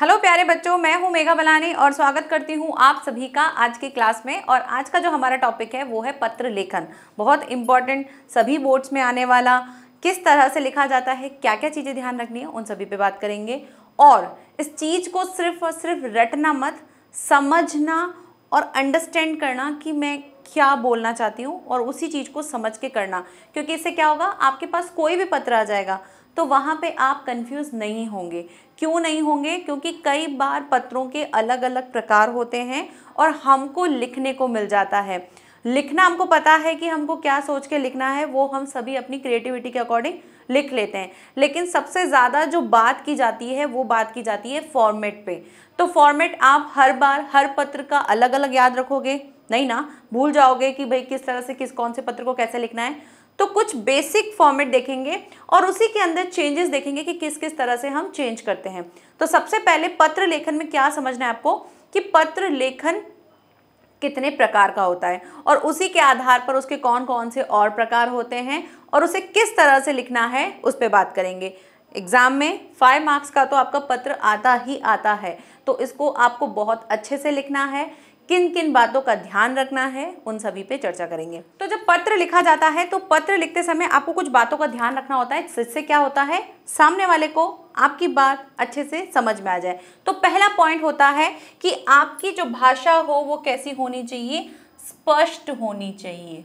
hello प्यारे बच्चों मैं हूं मेघा बलानी और स्वागत करती हूं आप सभी का आज की क्लास में और आज का जो हमारा टॉपिक है वो है पत्र लेखन बहुत इम्पॉर्टेंट सभी बोर्ड्स में आने वाला किस तरह से लिखा जाता है क्या क्या चीज़ें ध्यान रखनी है उन सभी पे बात करेंगे और इस चीज़ को सिर्फ और सिर्फ रटना मत समझना और अंडरस्टैंड करना कि मैं क्या बोलना चाहती हूँ और उसी चीज़ को समझ के करना क्योंकि इससे क्या होगा आपके पास कोई भी पत्र आ जाएगा तो वहाँ पे आप कंफ्यूज नहीं होंगे क्यों नहीं होंगे क्योंकि कई बार पत्रों के अलग अलग प्रकार होते हैं और हमको लिखने को मिल जाता है लिखना हमको पता है कि हमको क्या सोच के लिखना है वो हम सभी अपनी क्रिएटिविटी के अकॉर्डिंग लिख लेते हैं लेकिन सबसे ज़्यादा जो बात की जाती है वो बात की जाती है फॉर्मेट पे तो फॉर्मेट आप हर बार हर पत्र का अलग अलग याद रखोगे नहीं ना भूल जाओगे कि भाई किस तरह से किस कौन से पत्र को कैसे लिखना है तो कुछ बेसिक फॉर्मेट देखेंगे और उसी के अंदर चेंजेस देखेंगे कि किस किस तरह से हम चेंज करते हैं तो सबसे पहले पत्र लेखन में क्या समझना है आपको कि पत्र लेखन कितने प्रकार का होता है और उसी के आधार पर उसके कौन कौन से और प्रकार होते हैं और उसे किस तरह से लिखना है उस पर बात करेंगे एग्ज़ाम में फाइव मार्क्स का तो आपका पत्र आता ही आता है तो इसको आपको बहुत अच्छे से लिखना है किन किन बातों का ध्यान रखना है उन सभी पे चर्चा करेंगे तो जब पत्र लिखा जाता है तो पत्र लिखते समय आपको कुछ बातों का ध्यान रखना होता है जिससे क्या होता है सामने वाले को आपकी बात अच्छे से समझ में आ जाए तो पहला पॉइंट होता है कि आपकी जो भाषा हो वो कैसी होनी चाहिए स्पष्ट होनी चाहिए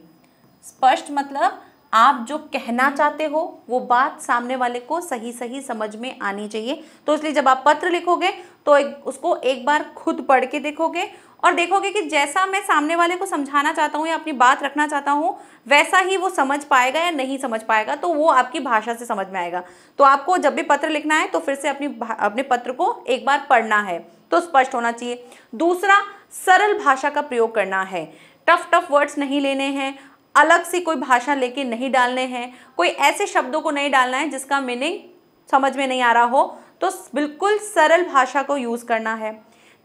स्पष्ट मतलब आप जो कहना चाहते हो वो बात सामने वाले को सही सही समझ में आनी चाहिए तो इसलिए जब आप पत्र लिखोगे तो एक उसको एक बार खुद पढ़ के देखोगे और देखोगे कि जैसा मैं सामने वाले को समझाना चाहता हूँ या अपनी बात रखना चाहता हूँ वैसा ही वो समझ पाएगा या नहीं समझ पाएगा तो वो आपकी भाषा से समझ में आएगा तो आपको जब भी पत्र लिखना है तो फिर से अपनी अपने पत्र को एक बार पढ़ना है तो स्पष्ट होना चाहिए दूसरा सरल भाषा का प्रयोग करना है टफ टफ वर्ड्स नहीं लेने हैं अलग सी कोई भाषा लेके नहीं डालने हैं कोई ऐसे शब्दों को नहीं डालना है जिसका मीनिंग समझ में नहीं आ रहा हो तो बिल्कुल सरल भाषा को यूज़ करना है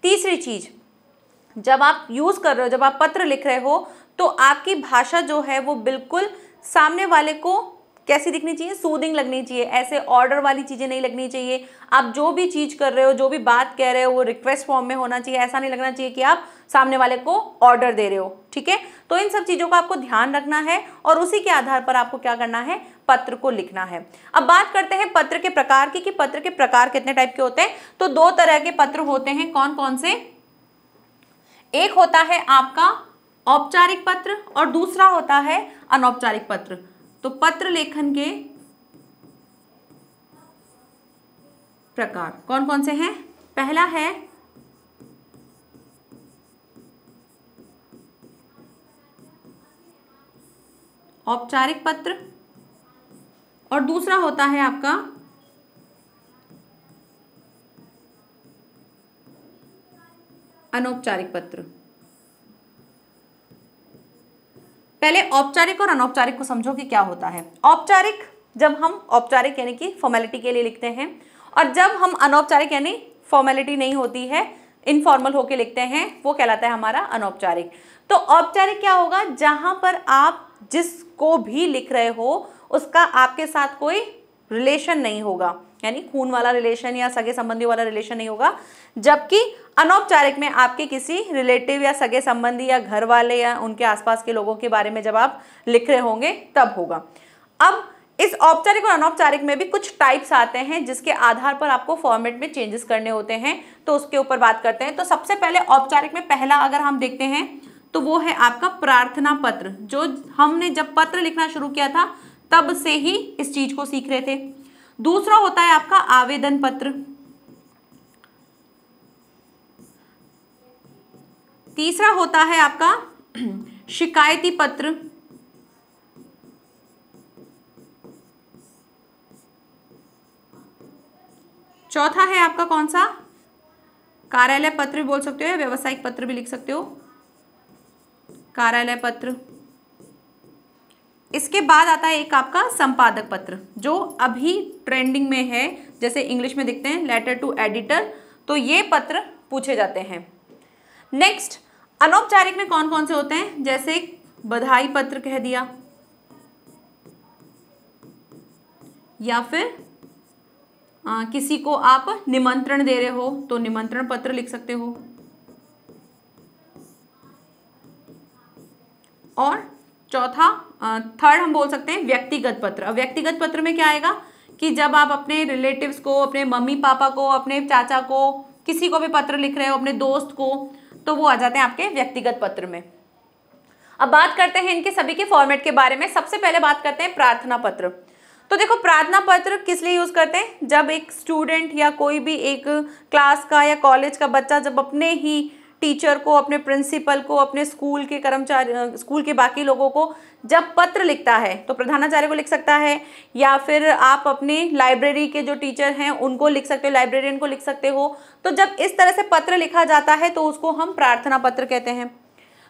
तीसरी चीज़ जब आप यूज़ कर रहे हो जब आप पत्र लिख रहे हो तो आपकी भाषा जो है वो बिल्कुल सामने वाले को कैसी दिखनी चाहिए सूदिंग लगनी चाहिए ऐसे ऑर्डर वाली चीज़ें नहीं लगनी चाहिए आप जो भी चीज़ कर रहे हो जो भी बात कह रहे हो वो रिक्वेस्ट फॉर्म में होना चाहिए ऐसा नहीं लगना चाहिए कि आप सामने वाले को ऑर्डर दे रहे हो ठीक है तो इन सब चीज़ों का आपको ध्यान रखना है और उसी के आधार पर आपको क्या करना है पत्र को लिखना है अब बात करते हैं पत्र के प्रकार की कि पत्र के प्रकार कितने टाइप के होते हैं तो दो तरह के पत्र होते हैं कौन कौन से एक होता है आपका औपचारिक पत्र और दूसरा होता है अनौपचारिक पत्र तो पत्र लेखन के प्रकार कौन कौन से हैं पहला है औपचारिक पत्र और दूसरा होता है आपका अनौपचारिक पत्र पहले औपचारिक और अनौपचारिक को समझो कि क्या होता है औपचारिक जब हम औपचारिक यानी कि फॉर्मेलिटी के लिए लिखते हैं और जब हम अनौपचारिक यानी फॉर्मेलिटी नहीं होती है इनफॉर्मल होके लिखते हैं वो कहलाता है हमारा अनौपचारिक तो औपचारिक क्या होगा जहां पर आप जिसको भी लिख रहे हो उसका आपके साथ कोई रिलेशन नहीं होगा यानी खून वाला रिलेशन या सगे संबंधी वाला रिलेशन नहीं होगा जबकि अनौपचारिक में आपके किसी रिलेटिव या सगे संबंधी या घर वाले या उनके आसपास के लोगों के बारे में जब आप लिख रहे होंगे तब होगा अब इस औपचारिक और अनौपचारिक में भी कुछ टाइप्स आते हैं जिसके आधार पर आपको फॉर्मेट में चेंजेस करने होते हैं तो उसके ऊपर बात करते हैं तो सबसे पहले औपचारिक में पहला अगर हम देखते हैं तो वो है आपका प्रार्थना पत्र जो हमने जब पत्र लिखना शुरू किया था तब से ही इस चीज को सीख रहे थे दूसरा होता है आपका आवेदन पत्र तीसरा होता है आपका शिकायती पत्र चौथा है आपका कौन सा कार्यालय पत्र भी बोल सकते हो या व्यावसायिक पत्र भी लिख सकते हो कार्यालय पत्र इसके बाद आता है एक आपका संपादक पत्र जो अभी ट्रेंडिंग में है जैसे इंग्लिश में दिखते हैं लेटर टू एडिटर तो ये पत्र पूछे जाते हैं नेक्स्ट अनौपचारिक में कौन कौन से होते हैं जैसे बधाई पत्र कह दिया या फिर आ, किसी को आप निमंत्रण दे रहे हो तो निमंत्रण पत्र लिख सकते हो और चौथा थर्ड हम बोल सकते हैं व्यक्तिगत पत्र अब व्यक्तिगत पत्र में क्या आएगा कि जब आप अपने रिलेटिव्स को अपने मम्मी पापा को अपने चाचा को किसी को भी पत्र लिख रहे हो अपने दोस्त को तो वो आ जाते हैं आपके व्यक्तिगत पत्र में अब बात करते हैं इनके सभी के फॉर्मेट के बारे में सबसे पहले बात करते हैं प्रार्थना पत्र तो देखो प्रार्थना पत्र किस लिए यूज़ करते हैं जब एक स्टूडेंट या कोई भी एक क्लास का या कॉलेज का बच्चा जब अपने ही टीचर को अपने प्रिंसिपल को अपने स्कूल के कर्मचारी स्कूल के बाकी लोगों को जब पत्र लिखता है तो प्रधानाचार्य को लिख सकता है या फिर आप अपने लाइब्रेरी के जो टीचर हैं उनको लिख सकते हो लाइब्रेरियन को लिख सकते हो तो जब इस तरह से पत्र लिखा जाता है तो उसको हम प्रार्थना पत्र कहते हैं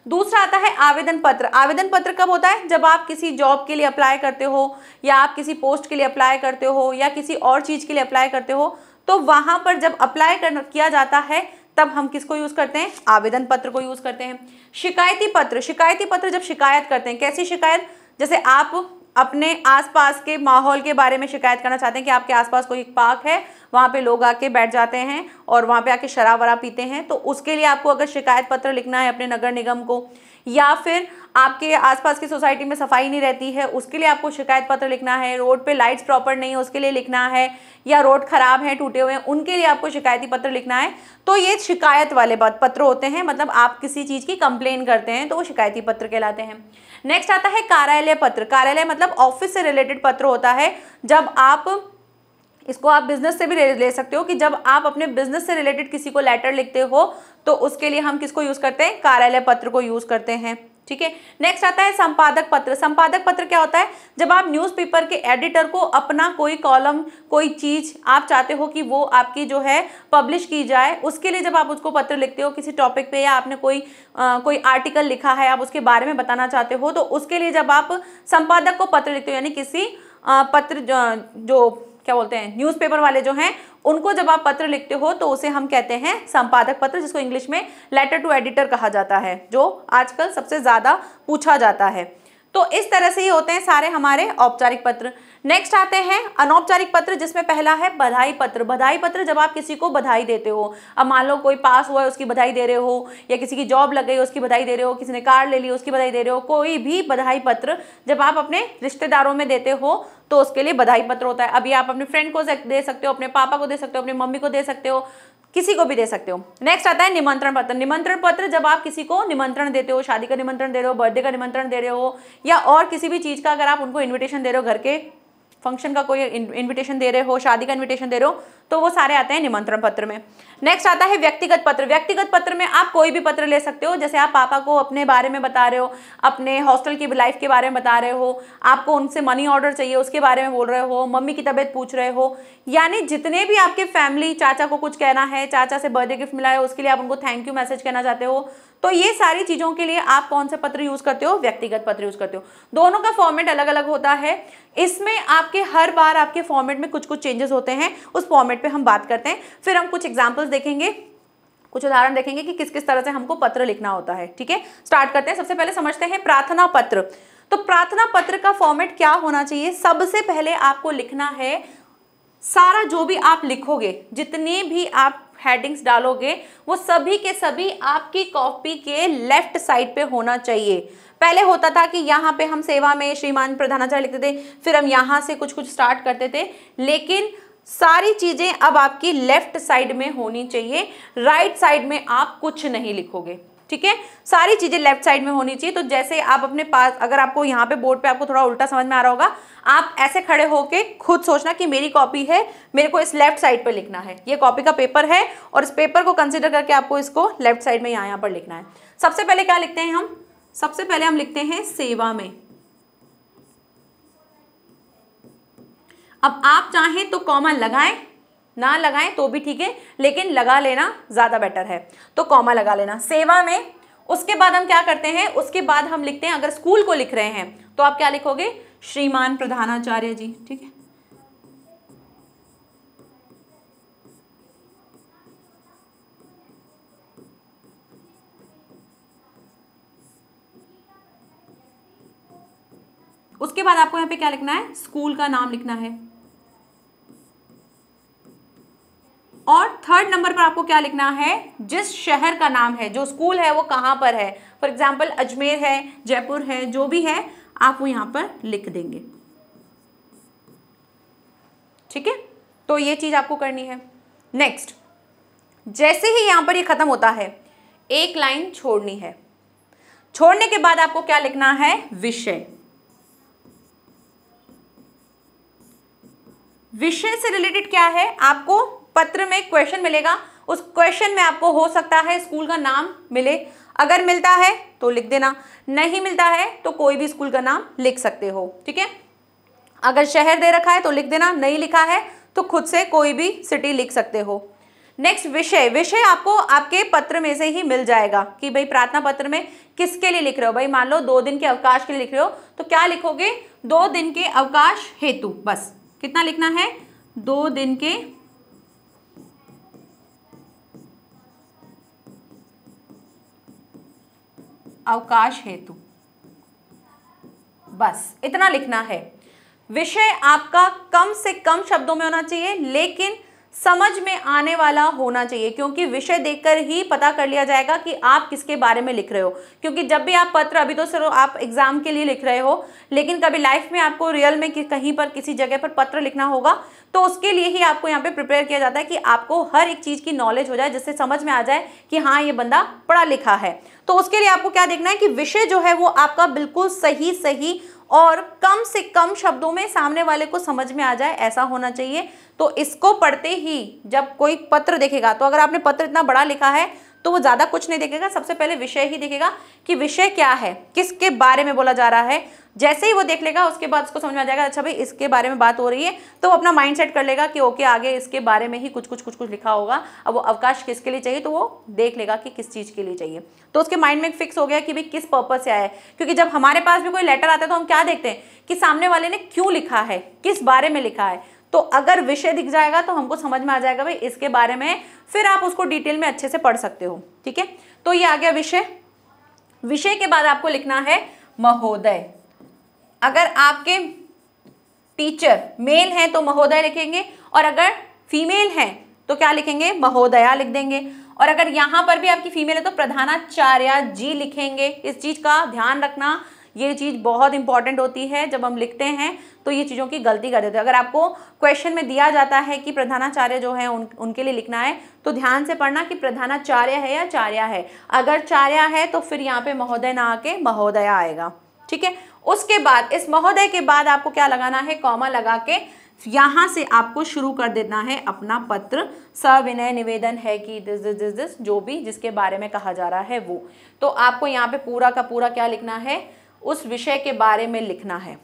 दूसरा आता है आवेदन पत्र आवेदन पत्र कब होता है जब आप किसी जॉब के लिए अप्लाई करते हो या आप किसी पोस्ट के लिए अप्लाई करते हो या किसी और चीज़ के लिए अप्लाई करते हो तो वहाँ पर जब अप्लाई कर किया जाता है तब हम किसको यूज़ करते हैं आवेदन पत्र को यूज़ करते हैं शिकायती पत्र शिकायती पत्र जब शिकायत करते हैं कैसी शिकायत जैसे आप अपने आसपास के माहौल के बारे में शिकायत करना चाहते हैं कि आपके आसपास कोई एक पार्क है वहाँ पे लोग आके बैठ जाते हैं और वहाँ पे आके शराब वराब पीते हैं तो उसके लिए आपको अगर शिकायत पत्र लिखना है अपने नगर निगम को या फिर आपके आसपास की सोसाइटी में सफाई नहीं रहती है उसके लिए आपको शिकायत पत्र लिखना है रोड पे लाइट्स प्रॉपर नहीं है उसके लिए लिखना है या रोड ख़राब है टूटे हुए हैं उनके लिए आपको शिकायती पत्र लिखना है तो ये शिकायत वाले पत्र होते हैं मतलब आप किसी चीज़ की कंप्लेन करते हैं तो वो शिकायती पत्र कहलाते हैं नेक्स्ट आता है कार्यालय पत्र कार्यालय मतलब ऑफिस से रिलेटेड पत्र होता है जब आप इसको आप बिजनेस से भी ले, ले सकते हो कि जब आप अपने बिजनेस से रिलेटेड किसी को लेटर लिखते हो तो उसके लिए हम किसको यूज़ करते हैं कार्यालय पत्र को यूज़ करते हैं ठीक है नेक्स्ट आता है संपादक पत्र संपादक पत्र क्या होता है जब आप न्यूज़पेपर के एडिटर को अपना कोई कॉलम कोई चीज़ आप चाहते हो कि वो आपकी जो है पब्लिश की जाए उसके लिए जब आप उसको पत्र लिखते हो किसी टॉपिक पे या आपने कोई आ, कोई आर्टिकल लिखा है आप उसके बारे में बताना चाहते हो तो उसके लिए जब आप संपादक को पत्र लिखते हो यानी किसी आ, पत्र जो, जो क्या बोलते हैं न्यूज़पेपर वाले जो हैं उनको जब आप पत्र लिखते हो तो उसे हम कहते हैं संपादक पत्र जिसको इंग्लिश में लेटर टू एडिटर कहा जाता है जो आजकल सबसे ज़्यादा पूछा जाता है तो इस तरह से ही होते हैं सारे हमारे औपचारिक पत्र नेक्स्ट आते हैं अनौपचारिक पत्र जिसमें पहला है बधाई पत्र बधाई पत्र जब आप किसी को बधाई देते हो अब मान लो कोई पास हुआ है उसकी बधाई दे रहे हो या किसी की जॉब लग गई उसकी बधाई दे रहे हो किसी ने कार ले ली उसकी बधाई दे रहे हो कोई भी बधाई पत्र जब आप अपने रिश्तेदारों में देते हो तो उसके लिए बधाई पत्र होता है अभी आप अपने फ्रेंड को दे सकते हो अपने पापा को दे सकते हो अपनी मम्मी को दे सकते हो किसी को भी दे सकते हो नेक्स्ट आता है निमंत्रण पत्र निमंत्रण पत्र जब आप किसी को निमंत्रण देते हो शादी का निमंत्रण दे रहे हो बर्थडे का निमंत्रण दे रहे हो या और किसी भी चीज़ का अगर आप उनको इन्विटेशन दे रहे हो घर के फंक्शन का कोई इन्विटेशन दे रहे हो शादी का इन्विटेशन दे रहे हो तो वो सारे आते हैं निमंत्रण पत्र में नेक्स्ट आता है व्यक्तिगत पत्र व्यक्तिगत पत्र में आप कोई भी पत्र ले सकते हो जैसे आप पापा को अपने बारे में बता रहे हो अपने हॉस्टल की लाइफ के बारे में बता रहे हो आपको उनसे मनी ऑर्डर चाहिए उसके बारे में बोल रहे हो मम्मी की तबीयत पूछ रहे हो यानी जितने भी आपके फैमिली चाचा को कुछ कहना है चाचा से बर्थडे गिफ्ट मिला है उसके लिए आप उनको थैंक यू मैसेज कहना चाहते हो तो ये सारी चीज़ों के लिए आप कौन सा पत्र यूज़ करते हो व्यक्तिगत पत्र यूज़ करते हो दोनों का फॉर्मेट अलग अलग होता है इसमें आपके हर बार आपके फॉर्मेट में कुछ कुछ चेंजेस होते हैं उस फॉर्मेट पर हम बात करते हैं फिर हम कुछ एग्जाम्पल्स देखेंगे कुछ उदाहरण देखेंगे कि किस किस तरह से हमको पत्र लिखना होता है ठीक है स्टार्ट करते हैं सबसे पहले समझते हैं प्रार्थना पत्र तो प्रार्थना पत्र का फॉर्मेट क्या होना चाहिए सबसे पहले आपको लिखना है सारा जो भी आप लिखोगे जितने भी आप हेडिंग्स डालोगे वो सभी के सभी आपकी कॉपी के लेफ्ट साइड पे होना चाहिए पहले होता था कि यहाँ पे हम सेवा में श्रीमान प्रधानाचार्य लिखते थे फिर हम यहाँ से कुछ कुछ स्टार्ट करते थे लेकिन सारी चीज़ें अब आपकी लेफ्ट साइड में होनी चाहिए राइट साइड में आप कुछ नहीं लिखोगे ठीक है सारी चीज़ें लेफ्ट साइड में होनी चाहिए तो जैसे आप अपने पास अगर आपको यहाँ पे बोर्ड पे आपको थोड़ा उल्टा समझ में आ रहा होगा आप ऐसे खड़े होके खुद सोचना कि मेरी कॉपी है मेरे को इस लेफ्ट साइड पर लिखना है ये कॉपी का पेपर है और इस पेपर को कंसिडर करके आपको इसको लेफ्ट साइड में यहाँ यहाँ पर लिखना है सबसे पहले क्या लिखते हैं हम सबसे पहले हम लिखते हैं सेवा में अब आप चाहें तो कॉमा लगाएं ना लगाएं तो भी ठीक है लेकिन लगा लेना ज़्यादा बेटर है तो कॉमा लगा लेना सेवा में उसके बाद हम क्या करते हैं उसके बाद हम लिखते हैं अगर स्कूल को लिख रहे हैं तो आप क्या लिखोगे श्रीमान प्रधानाचार्य जी ठीक है उसके बाद आपको यहां पे क्या लिखना है स्कूल का नाम लिखना है और थर्ड नंबर पर आपको क्या लिखना है जिस शहर का नाम है जो स्कूल है वो कहाँ पर है फॉर एग्जाम्पल अजमेर है जयपुर है जो भी है आप वो यहाँ पर लिख देंगे ठीक है तो ये चीज़ आपको करनी है नेक्स्ट जैसे ही यहां पर ये ख़त्म होता है एक लाइन छोड़नी है छोड़ने के बाद आपको क्या लिखना है विषय विषय से रिलेटेड क्या है आपको पत्र में क्वेश्चन मिलेगा उस क्वेश्चन में आपको हो सकता है स्कूल का नाम मिले अगर मिलता है तो लिख देना नहीं मिलता है तो कोई भी स्कूल का नाम लिख सकते हो ठीक है अगर शहर दे रखा है तो लिख देना नहीं लिखा है तो खुद से कोई भी सिटी लिख सकते हो नेक्स्ट विषय विषय आपको आपके पत्र में से ही मिल जाएगा कि भाई प्रार्थना पत्र में किसके लिए लिख रहे हो भाई मान लो दो दिन के अवकाश के लिए लिख रहे हो तो क्या लिखोगे दो दिन के अवकाश हेतु बस कितना लिखना है दो दिन के अवकाश हेतु बस इतना लिखना है विषय आपका कम से कम शब्दों में होना चाहिए लेकिन समझ में आने वाला होना चाहिए क्योंकि विषय देखकर ही पता कर लिया जाएगा कि आप किसके बारे में लिख रहे हो क्योंकि जब भी आप पत्र अभी तो सर आप एग्जाम के लिए लिख रहे हो लेकिन कभी लाइफ में आपको रियल में कहीं पर किसी जगह पर पत्र लिखना होगा तो उसके लिए ही आपको यहाँ पे प्रिपेयर किया जाता है कि आपको हर एक चीज़ की नॉलेज हो जाए जिससे समझ में आ जाए कि हाँ ये बंदा पढ़ा लिखा है तो उसके लिए आपको क्या देखना है कि विषय जो है वो आपका बिल्कुल सही सही और कम से कम शब्दों में सामने वाले को समझ में आ जाए ऐसा होना चाहिए तो इसको पढ़ते ही जब कोई पत्र देखेगा तो अगर आपने पत्र इतना बड़ा लिखा है तो वो ज़्यादा कुछ नहीं देखेगा सबसे पहले विषय ही देखेगा कि विषय क्या है किसके बारे में बोला जा रहा है जैसे ही वो देख लेगा उसके बाद उसको समझ में आ जाएगा अच्छा भाई इसके बारे में बात हो रही है तो वो अपना माइंड सेट कर लेगा कि ओके आगे इसके बारे में ही कुछ कुछ कुछ कुछ लिखा होगा अब वो अवकाश किसके लिए चाहिए तो वो देख लेगा कि किस चीज़ के लिए चाहिए तो उसके माइंड में फिक्स हो गया कि भाई किस पर्पज़ से आया है क्योंकि जब हमारे पास भी कोई लेटर आता है तो हम क्या देखते हैं कि सामने वाले ने क्यों लिखा है किस बारे में लिखा है तो अगर विषय दिख जाएगा तो हमको समझ में आ जाएगा भाई इसके बारे में फिर आप उसको डिटेल में अच्छे से पढ़ सकते हो ठीक है तो ये आ गया विषय विषय के बाद आपको लिखना है महोदय अगर आपके टीचर मेल हैं तो महोदय लिखेंगे और अगर फीमेल हैं तो क्या लिखेंगे महोदया लिख देंगे और अगर यहां पर भी आपकी फीमेल है तो प्रधानाचार्य जी लिखेंगे इस चीज़ का ध्यान रखना ये चीज़ बहुत इंपॉर्टेंट होती है जब हम लिखते हैं तो ये चीज़ों की गलती कर देते हैं अगर आपको क्वेश्चन में दिया जाता है कि प्रधानाचार्य जो है उन उनके लिए लिखना है तो ध्यान से पढ़ना कि प्रधानाचार्य है या चार्या है अगर चार्या है तो फिर यहाँ पे महोदय ना आके महोदया आएगा ठीक है उसके बाद इस महोदय के बाद आपको क्या लगाना है कॉमा लगा के यहाँ से आपको शुरू कर देना है अपना पत्र सविनय निवेदन है कि दिस दिस दिस दिस जो भी जिसके बारे में कहा जा रहा है वो तो आपको यहाँ पे पूरा का पूरा क्या लिखना है उस विषय के बारे में लिखना है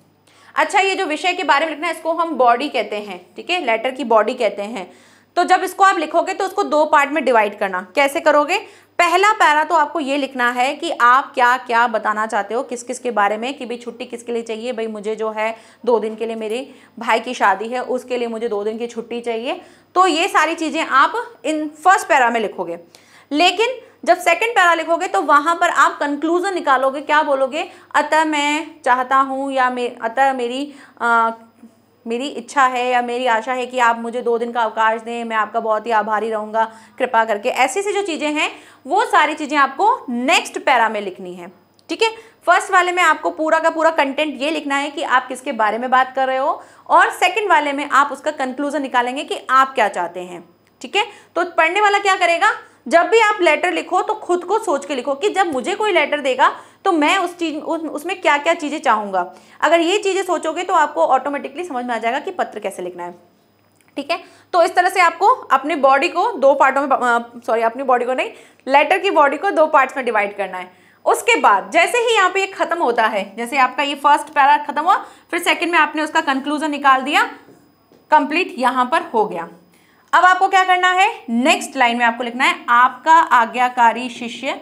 अच्छा ये जो विषय के बारे में लिखना है इसको हम बॉडी कहते हैं ठीक है लेटर की बॉडी कहते हैं तो जब इसको आप लिखोगे तो उसको दो पार्ट में डिवाइड करना कैसे करोगे पहला पैरा तो आपको ये लिखना है कि आप क्या क्या बताना चाहते हो किस किस के बारे में कि भाई छुट्टी किसके लिए चाहिए भाई मुझे जो है दो दिन के लिए मेरे भाई की शादी है उसके लिए मुझे दो दिन की छुट्टी चाहिए तो ये सारी चीज़ें आप इन फर्स्ट पैरा में लिखोगे लेकिन जब सेकंड पैरा लिखोगे तो वहां पर आप कंक्लूजन निकालोगे क्या बोलोगे अतः मैं चाहता हूं या मे अतः मेरी आ, मेरी इच्छा है या मेरी आशा है कि आप मुझे दो दिन का अवकाश दें मैं आपका बहुत ही आभारी रहूंगा कृपा करके ऐसी सी जो चीज़ें हैं वो सारी चीज़ें आपको नेक्स्ट पैरा में लिखनी है ठीक है फर्स्ट वाले में आपको पूरा का पूरा कंटेंट ये लिखना है कि आप किसके बारे में बात कर रहे हो और सेकंड वाले में आप उसका कंक्लूजन निकालेंगे कि आप क्या चाहते हैं ठीक है तो पढ़ने वाला क्या करेगा जब भी आप लेटर लिखो तो खुद को सोच के लिखो कि जब मुझे कोई लेटर देगा तो मैं उस चीज उस, उसमें क्या क्या चीज़ें चाहूंगा अगर ये चीज़ें सोचोगे तो आपको ऑटोमेटिकली समझ में आ जाएगा कि पत्र कैसे लिखना है ठीक है तो इस तरह से आपको अपने बॉडी को दो पार्टों में सॉरी अपनी बॉडी को नहीं लेटर की बॉडी को दो पार्ट में डिवाइड करना है उसके बाद जैसे ही यहाँ पे ये खत्म होता है जैसे आपका ये फर्स्ट पैरा खत्म हुआ फिर सेकंड में आपने उसका कंक्लूजन निकाल दिया कंप्लीट यहां पर हो गया अब आपको क्या करना है नेक्स्ट लाइन में आपको लिखना है आपका आज्ञाकारी शिष्य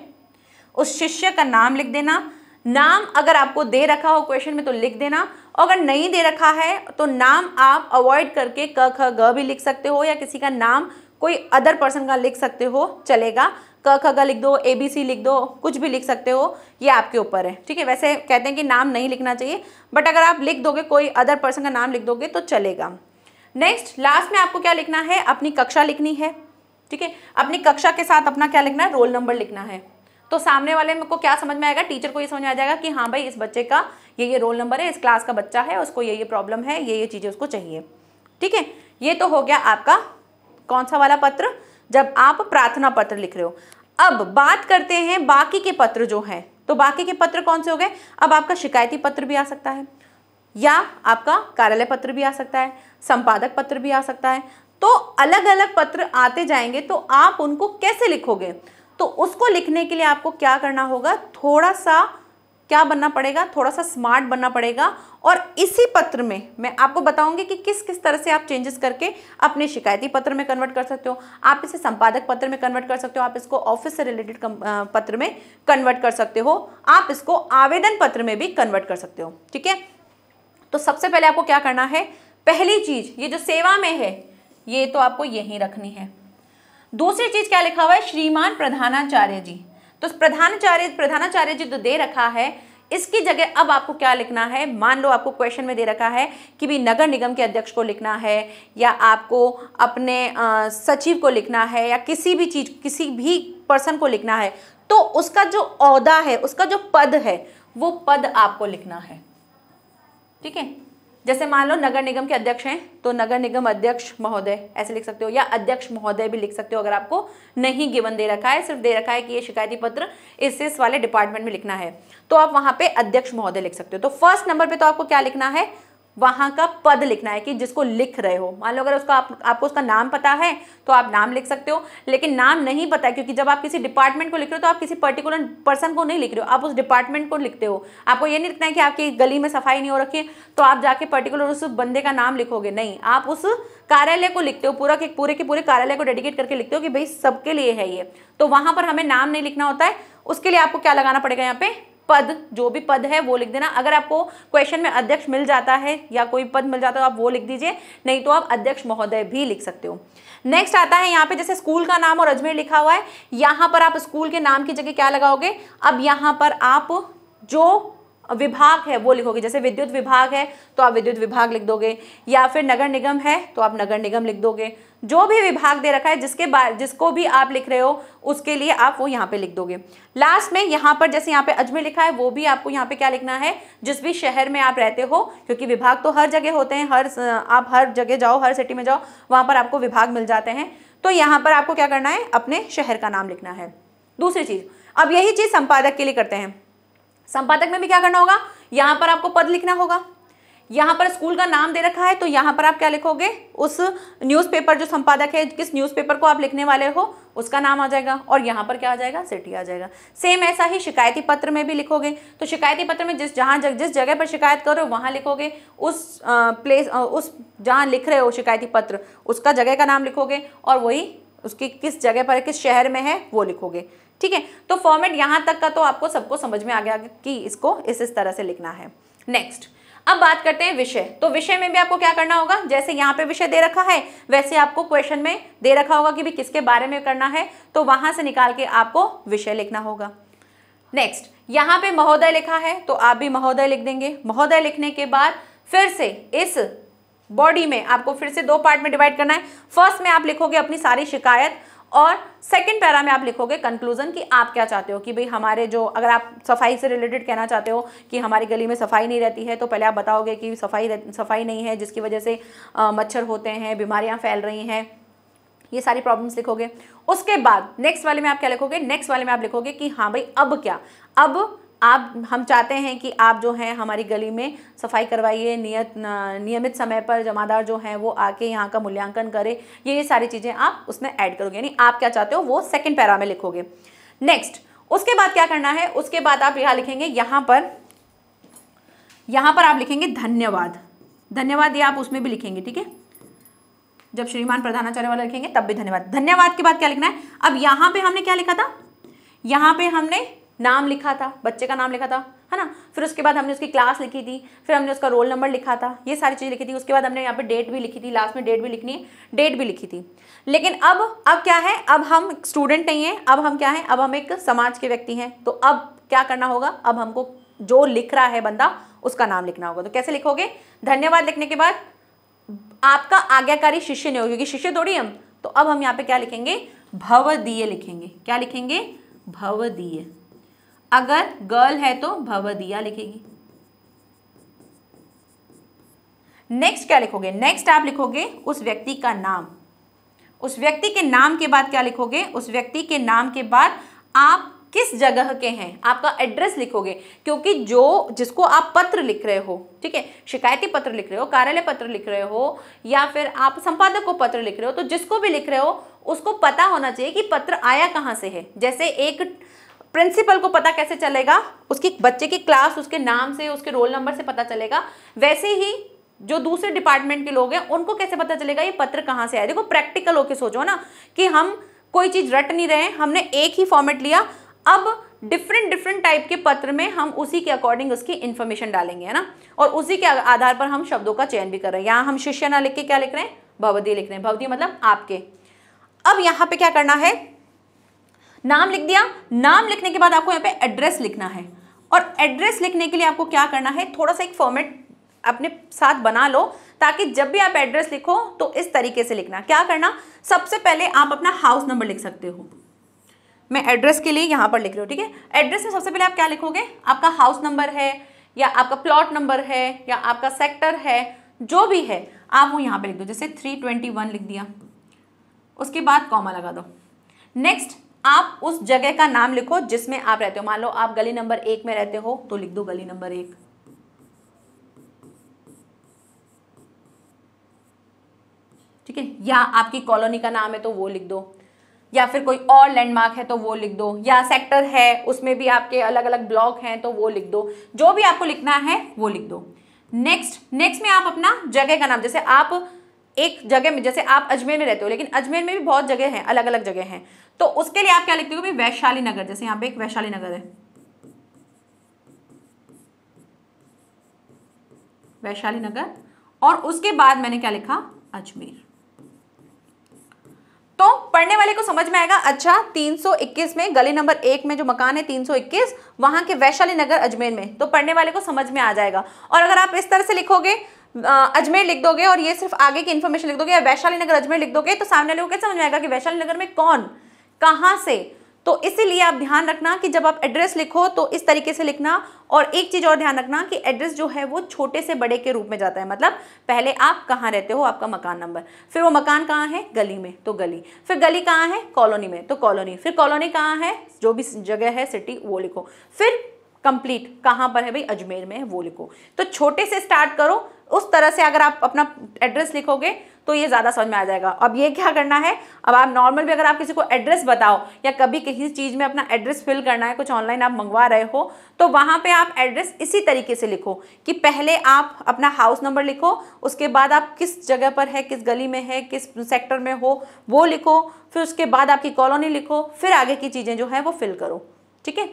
उस शिष्य का नाम लिख देना नाम अगर आपको दे रखा हो क्वेश्चन में तो लिख देना और अगर नहीं दे रखा है तो नाम आप अवॉइड करके क ख ग भी लिख सकते हो या किसी का नाम कोई अदर पर्सन का लिख सकते हो चलेगा क ख ग लिख दो ए बी सी लिख दो कुछ भी लिख सकते हो ये आपके ऊपर है ठीक है वैसे कहते हैं कि नाम नहीं लिखना चाहिए बट अगर आप लिख दोगे कोई अदर पर्सन का नाम लिख दोगे तो चलेगा नेक्स्ट लास्ट में आपको क्या लिखना है अपनी कक्षा लिखनी है ठीक है अपनी कक्षा के साथ अपना क्या लिखना है रोल नंबर लिखना है तो सामने वाले को क्या समझ में आएगा टीचर को ये समझ में आ जाएगा कि हाँ भाई इस बच्चे का ये ये रोल नंबर है इस क्लास का बच्चा है उसको ये ये प्रॉब्लम है ये ये चीज़ें उसको चाहिए ठीक है ये तो हो गया आपका कौन सा वाला पत्र जब आप प्रार्थना पत्र लिख रहे हो अब बात करते हैं बाकी के पत्र जो हैं तो बाकी के पत्र कौन से हो गए अब आपका शिकायती पत्र भी आ सकता है या आपका कार्यालय पत्र भी आ सकता है संपादक पत्र भी आ सकता है तो अलग अलग पत्र आते जाएंगे तो आप उनको कैसे लिखोगे तो उसको लिखने के लिए आपको क्या करना होगा थोड़ा सा क्या बनना पड़ेगा थोड़ा सा स्मार्ट बनना पड़ेगा और इसी पत्र में मैं आपको बताऊंगी कि किस किस तरह से आप चेंजेस करके अपने शिकायती पत्र में कन्वर्ट कर सकते हो आप इसे संपादक पत्र में कन्वर्ट कर सकते हो आप इसको ऑफिस से रिलेटेड पत्र में कन्वर्ट कर सकते हो आप इसको आवेदन पत्र में भी कन्वर्ट कर सकते हो ठीक है तो सबसे पहले आपको क्या करना है पहली चीज ये जो सेवा में है ये तो आपको यहीं रखनी है दूसरी चीज क्या लिखा हुआ है श्रीमान प्रधानाचार्य जी तो प्रधानाचार्य प्रधानाचार्य जी जो तो दे रखा है इसकी जगह अब आपको क्या लिखना है मान लो आपको क्वेश्चन में दे रखा है कि भी नगर निगम के अध्यक्ष को लिखना है या आपको अपने सचिव को लिखना है या किसी भी चीज किसी भी पर्सन को लिखना है तो उसका जो अहदा है उसका जो पद है वो पद आपको लिखना है ठीक है जैसे मान लो नगर निगम के अध्यक्ष हैं तो नगर निगम अध्यक्ष महोदय ऐसे लिख सकते हो या अध्यक्ष महोदय भी लिख सकते हो अगर आपको नहीं गिवन दे रखा है सिर्फ दे रखा है कि ये शिकायती पत्र इस इस वाले डिपार्टमेंट में लिखना है तो आप वहां पे अध्यक्ष महोदय लिख सकते हो तो फर्स्ट नंबर पे तो आपको क्या लिखना है वहां का पद लिखना है कि जिसको लिख रहे हो मान लो अगर उसका आप, आपको उसका नाम पता है तो आप नाम लिख सकते हो लेकिन नाम नहीं पता है क्योंकि जब आप किसी डिपार्टमेंट को लिख रहे हो तो आप किसी पर्टिकुलर पर्सन को नहीं लिख रहे हो आप उस डिपार्टमेंट को लिखते हो आपको ये नहीं लिखना है कि आपकी गली में सफाई नहीं हो रखी है तो आप जाके पर्टिकुलर उस बंदे का नाम लिखोगे नहीं आप उस कार्यालय को लिखते हो पूरा के पूरे के पूरे कार्यालय को डेडिकेट करके लिखते हो कि भाई सबके लिए है ये तो वहां पर हमें नाम नहीं लिखना होता है उसके लिए आपको क्या लगाना पड़ेगा यहाँ पे पद जो भी पद है वो लिख देना अगर आपको क्वेश्चन में अध्यक्ष मिल जाता है या कोई पद मिल जाता है तो आप वो लिख दीजिए नहीं तो आप अध्यक्ष महोदय भी लिख सकते हो नेक्स्ट आता है यहाँ पे जैसे स्कूल का नाम और अजमेर लिखा हुआ है यहाँ पर आप स्कूल के नाम की जगह क्या लगाओगे अब यहाँ पर आप जो विभाग है वो लिखोगे जैसे विद्युत विभाग है तो आप विद्युत विभाग लिख दोगे या फिर नगर निगम है तो आप नगर निगम लिख दोगे जो भी विभाग दे रखा है जिसके बाद जिसको भी आप लिख रहे हो उसके लिए आप वो यहाँ पे लिख दोगे लास्ट में यहाँ पर जैसे यहाँ पे अजमेर लिखा है वो भी आपको यहाँ पे क्या लिखना है जिस भी शहर में आप रहते हो क्योंकि विभाग तो हर जगह होते हैं हर आप हर जगह जाओ हर सिटी में जाओ वहाँ पर आपको विभाग मिल जाते हैं तो यहाँ पर आपको क्या करना है अपने शहर का नाम लिखना है दूसरी चीज़ अब यही चीज़ संपादक के लिए करते हैं संपादक में भी क्या करना होगा यहां पर आपको पद लिखना होगा यहाँ पर स्कूल का नाम दे रखा है तो यहाँ पर आप क्या लिखोगे उस न्यूज़पेपर जो संपादक है किस न्यूज़पेपर को आप लिखने वाले हो उसका नाम आ जाएगा और यहाँ पर क्या आ जाएगा सिटी आ जाएगा सेम ऐसा ही शिकायती पत्र में भी लिखोगे तो शिकायती पत्र में जिस जहाँ जग जिस जगह पर शिकायत कर रहे हो वहां लिखोगे उस आ, प्लेस आ, उस जहाँ लिख रहे हो शिकायती पत्र उसका जगह का नाम लिखोगे और वही उसकी किस जगह पर किस शहर में है वो लिखोगे ठीक है तो फॉर्मेट यहां तक का तो आपको सबको समझ में आ गया कि इसको इस इस तरह से लिखना है नेक्स्ट अब बात करते हैं विषय तो विषय में भी आपको क्या करना होगा जैसे यहाँ पे विषय दे रखा है वैसे आपको क्वेश्चन में दे रखा होगा कि भी किसके बारे में करना है तो वहां से निकाल के आपको विषय लिखना होगा नेक्स्ट यहाँ पे महोदय लिखा है तो आप भी महोदय लिख देंगे महोदय लिखने के बाद फिर से इस बॉडी में आपको फिर से दो पार्ट में डिवाइड करना है फर्स्ट में आप लिखोगे अपनी सारी शिकायत और सेकंड पैरा में आप लिखोगे कंक्लूजन कि आप क्या चाहते हो कि भाई हमारे जो अगर आप सफाई से रिलेटेड कहना चाहते हो कि हमारी गली में सफाई नहीं रहती है तो पहले आप बताओगे कि सफाई सफाई नहीं है जिसकी वजह से मच्छर होते हैं बीमारियां फैल रही हैं ये सारी प्रॉब्लम्स लिखोगे उसके बाद नेक्स्ट वाले में आप क्या लिखोगे नेक्स्ट वाले में आप लिखोगे कि हाँ भाई अब क्या अब आप हम चाहते हैं कि आप जो हैं हमारी गली में सफाई करवाइए नियत नियमित समय पर जमादार जो हैं वो आके यहाँ का मूल्यांकन करें ये ये सारी चीज़ें आप उसमें ऐड करोगे यानी आप क्या चाहते हो वो सेकंड पैरा में लिखोगे नेक्स्ट उसके बाद क्या करना है उसके बाद आप यहाँ लिखेंगे यहाँ पर यहाँ पर आप लिखेंगे धन्यवाद धन्यवाद ये आप उसमें भी लिखेंगे ठीक है जब श्रीमान प्रधानाचार्य वाला लिखेंगे तब भी धन्यवाद धन्यवाद के बाद क्या लिखना है अब यहाँ पे हमने क्या लिखा था यहाँ पे हमने नाम लिखा था बच्चे का नाम लिखा था है ना फिर उसके बाद हमने उसकी क्लास लिखी थी फिर हमने उसका रोल नंबर लिखा था ये सारी चीज़ लिखी थी उसके बाद हमने यहाँ पे डेट भी लिखी थी लास्ट में डेट भी लिखनी है डेट भी लिखी थी लेकिन अब अब क्या है अब हम स्टूडेंट नहीं है अब हम क्या है अब हम एक समाज के व्यक्ति हैं तो अब क्या करना होगा अब हमको जो लिख रहा है बंदा उसका नाम लिखना होगा तो कैसे लिखोगे धन्यवाद लिखने के बाद आपका आज्ञाकारी शिष्य नहीं होगी क्योंकि शिष्य थोड़ी हम तो अब हम यहाँ पे क्या लिखेंगे भवदीय लिखेंगे क्या लिखेंगे भवदीय अगर गर्ल है तो भवदिया लिखेगी नेक्स्ट क्या लिखोगे नेक्स्ट आप लिखोगे उस व्यक्ति का नाम उस व्यक्ति के नाम के बाद क्या लिखोगे उस व्यक्ति के नाम के बाद आप किस जगह के हैं आपका एड्रेस लिखोगे क्योंकि जो जिसको आप पत्र लिख रहे हो ठीक है शिकायती पत्र लिख रहे हो कार्यालय पत्र लिख रहे हो या फिर आप संपादक को पत्र लिख रहे हो तो जिसको भी लिख रहे हो उसको पता होना चाहिए कि पत्र आया कहाँ से है जैसे एक प्रिंसिपल को पता कैसे चलेगा उसकी बच्चे की क्लास उसके नाम से उसके रोल नंबर से पता चलेगा वैसे ही जो दूसरे डिपार्टमेंट के लोग हैं उनको कैसे पता चलेगा ये पत्र कहाँ से आया देखो प्रैक्टिकल होके सोचो ना कि हम कोई चीज़ रट नहीं रहे हमने एक ही फॉर्मेट लिया अब डिफरेंट डिफरेंट टाइप के पत्र में हम उसी के अकॉर्डिंग उसकी इन्फॉर्मेशन डालेंगे है ना और उसी के आधार पर हम शब्दों का चयन भी कर रहे हैं यहाँ हम शिष्य ना लिख के क्या लिख रहे हैं भवदीय लिख रहे हैं भवदीय मतलब आपके अब यहाँ पे क्या करना है नाम लिख दिया नाम लिखने के बाद आपको यहाँ पे एड्रेस लिखना है और एड्रेस लिखने के लिए आपको क्या करना है थोड़ा सा एक फॉर्मेट अपने साथ बना लो ताकि जब भी आप एड्रेस लिखो तो इस तरीके से लिखना क्या करना सबसे पहले आप अपना हाउस नंबर लिख सकते हो मैं एड्रेस के लिए यहाँ पर लिख रही हूँ ठीक है एड्रेस में सबसे पहले आप क्या लिखोगे आपका हाउस नंबर है या आपका प्लॉट नंबर है या आपका सेक्टर है जो भी है आप वो यहाँ पर लिख दो जैसे थ्री ट्वेंटी वन लिख दिया उसके बाद कॉमा लगा दो नेक्स्ट आप उस जगह का नाम लिखो जिसमें आप रहते हो मान लो आप गली नंबर एक में रहते हो तो लिख दो गली नंबर एक ठीक है या आपकी कॉलोनी का नाम है तो वो लिख दो या फिर कोई और लैंडमार्क है तो वो लिख दो या सेक्टर है उसमें भी आपके अलग अलग ब्लॉक हैं तो वो लिख दो जो भी आपको लिखना है वो लिख दो नेक्स्ट नेक्स्ट में आप अपना जगह का नाम जैसे आप एक जगह में जैसे आप अजमेर में रहते हो लेकिन अजमेर में भी बहुत जगह हैं अलग अलग जगह हैं तो उसके लिए आप क्या लिखते हो भाई वैशाली नगर जैसे यहाँ पे एक वैशाली नगर है वैशाली नगर और उसके बाद मैंने क्या लिखा अजमेर तो पढ़ने वाले को समझ में आएगा अच्छा 321 में गली नंबर एक में जो मकान है 321 वहां के वैशाली नगर अजमेर में तो पढ़ने वाले को समझ में आ जाएगा और अगर आप इस तरह से लिखोगे अजमेर लिख दोगे और ये सिर्फ आगे की इन्फॉर्मेशन लिख दोगे या वैशाली नगर अजमेर लिख दोगे तो सामने लोगों को समझ में आएगा कि वैशाली नगर में कौन कहाँ से तो इसीलिए आप ध्यान रखना कि जब आप एड्रेस लिखो तो इस तरीके से लिखना और एक चीज़ और ध्यान रखना कि एड्रेस जो है वो छोटे से बड़े के रूप में जाता है मतलब पहले आप कहाँ रहते हो आपका मकान नंबर फिर वो मकान कहाँ है गली में तो गली फिर गली कहाँ है कॉलोनी में तो कॉलोनी फिर कॉलोनी कहाँ है जो भी जगह है सिटी वो लिखो फिर कंप्लीट कहाँ पर है भाई अजमेर में है वो लिखो तो छोटे से स्टार्ट करो उस तरह से अगर आप अपना एड्रेस लिखोगे तो ये ज़्यादा समझ में आ जाएगा अब ये क्या करना है अब आप नॉर्मल भी अगर आप किसी को एड्रेस बताओ या कभी किसी चीज़ में अपना एड्रेस फिल करना है कुछ ऑनलाइन आप मंगवा रहे हो तो वहाँ पे आप एड्रेस इसी तरीके से लिखो कि पहले आप अपना हाउस नंबर लिखो उसके बाद आप किस जगह पर है किस गली में है किस सेक्टर में हो वो लिखो फिर उसके बाद आपकी कॉलोनी लिखो फिर आगे की चीज़ें जो है वो फिल करो ठीक है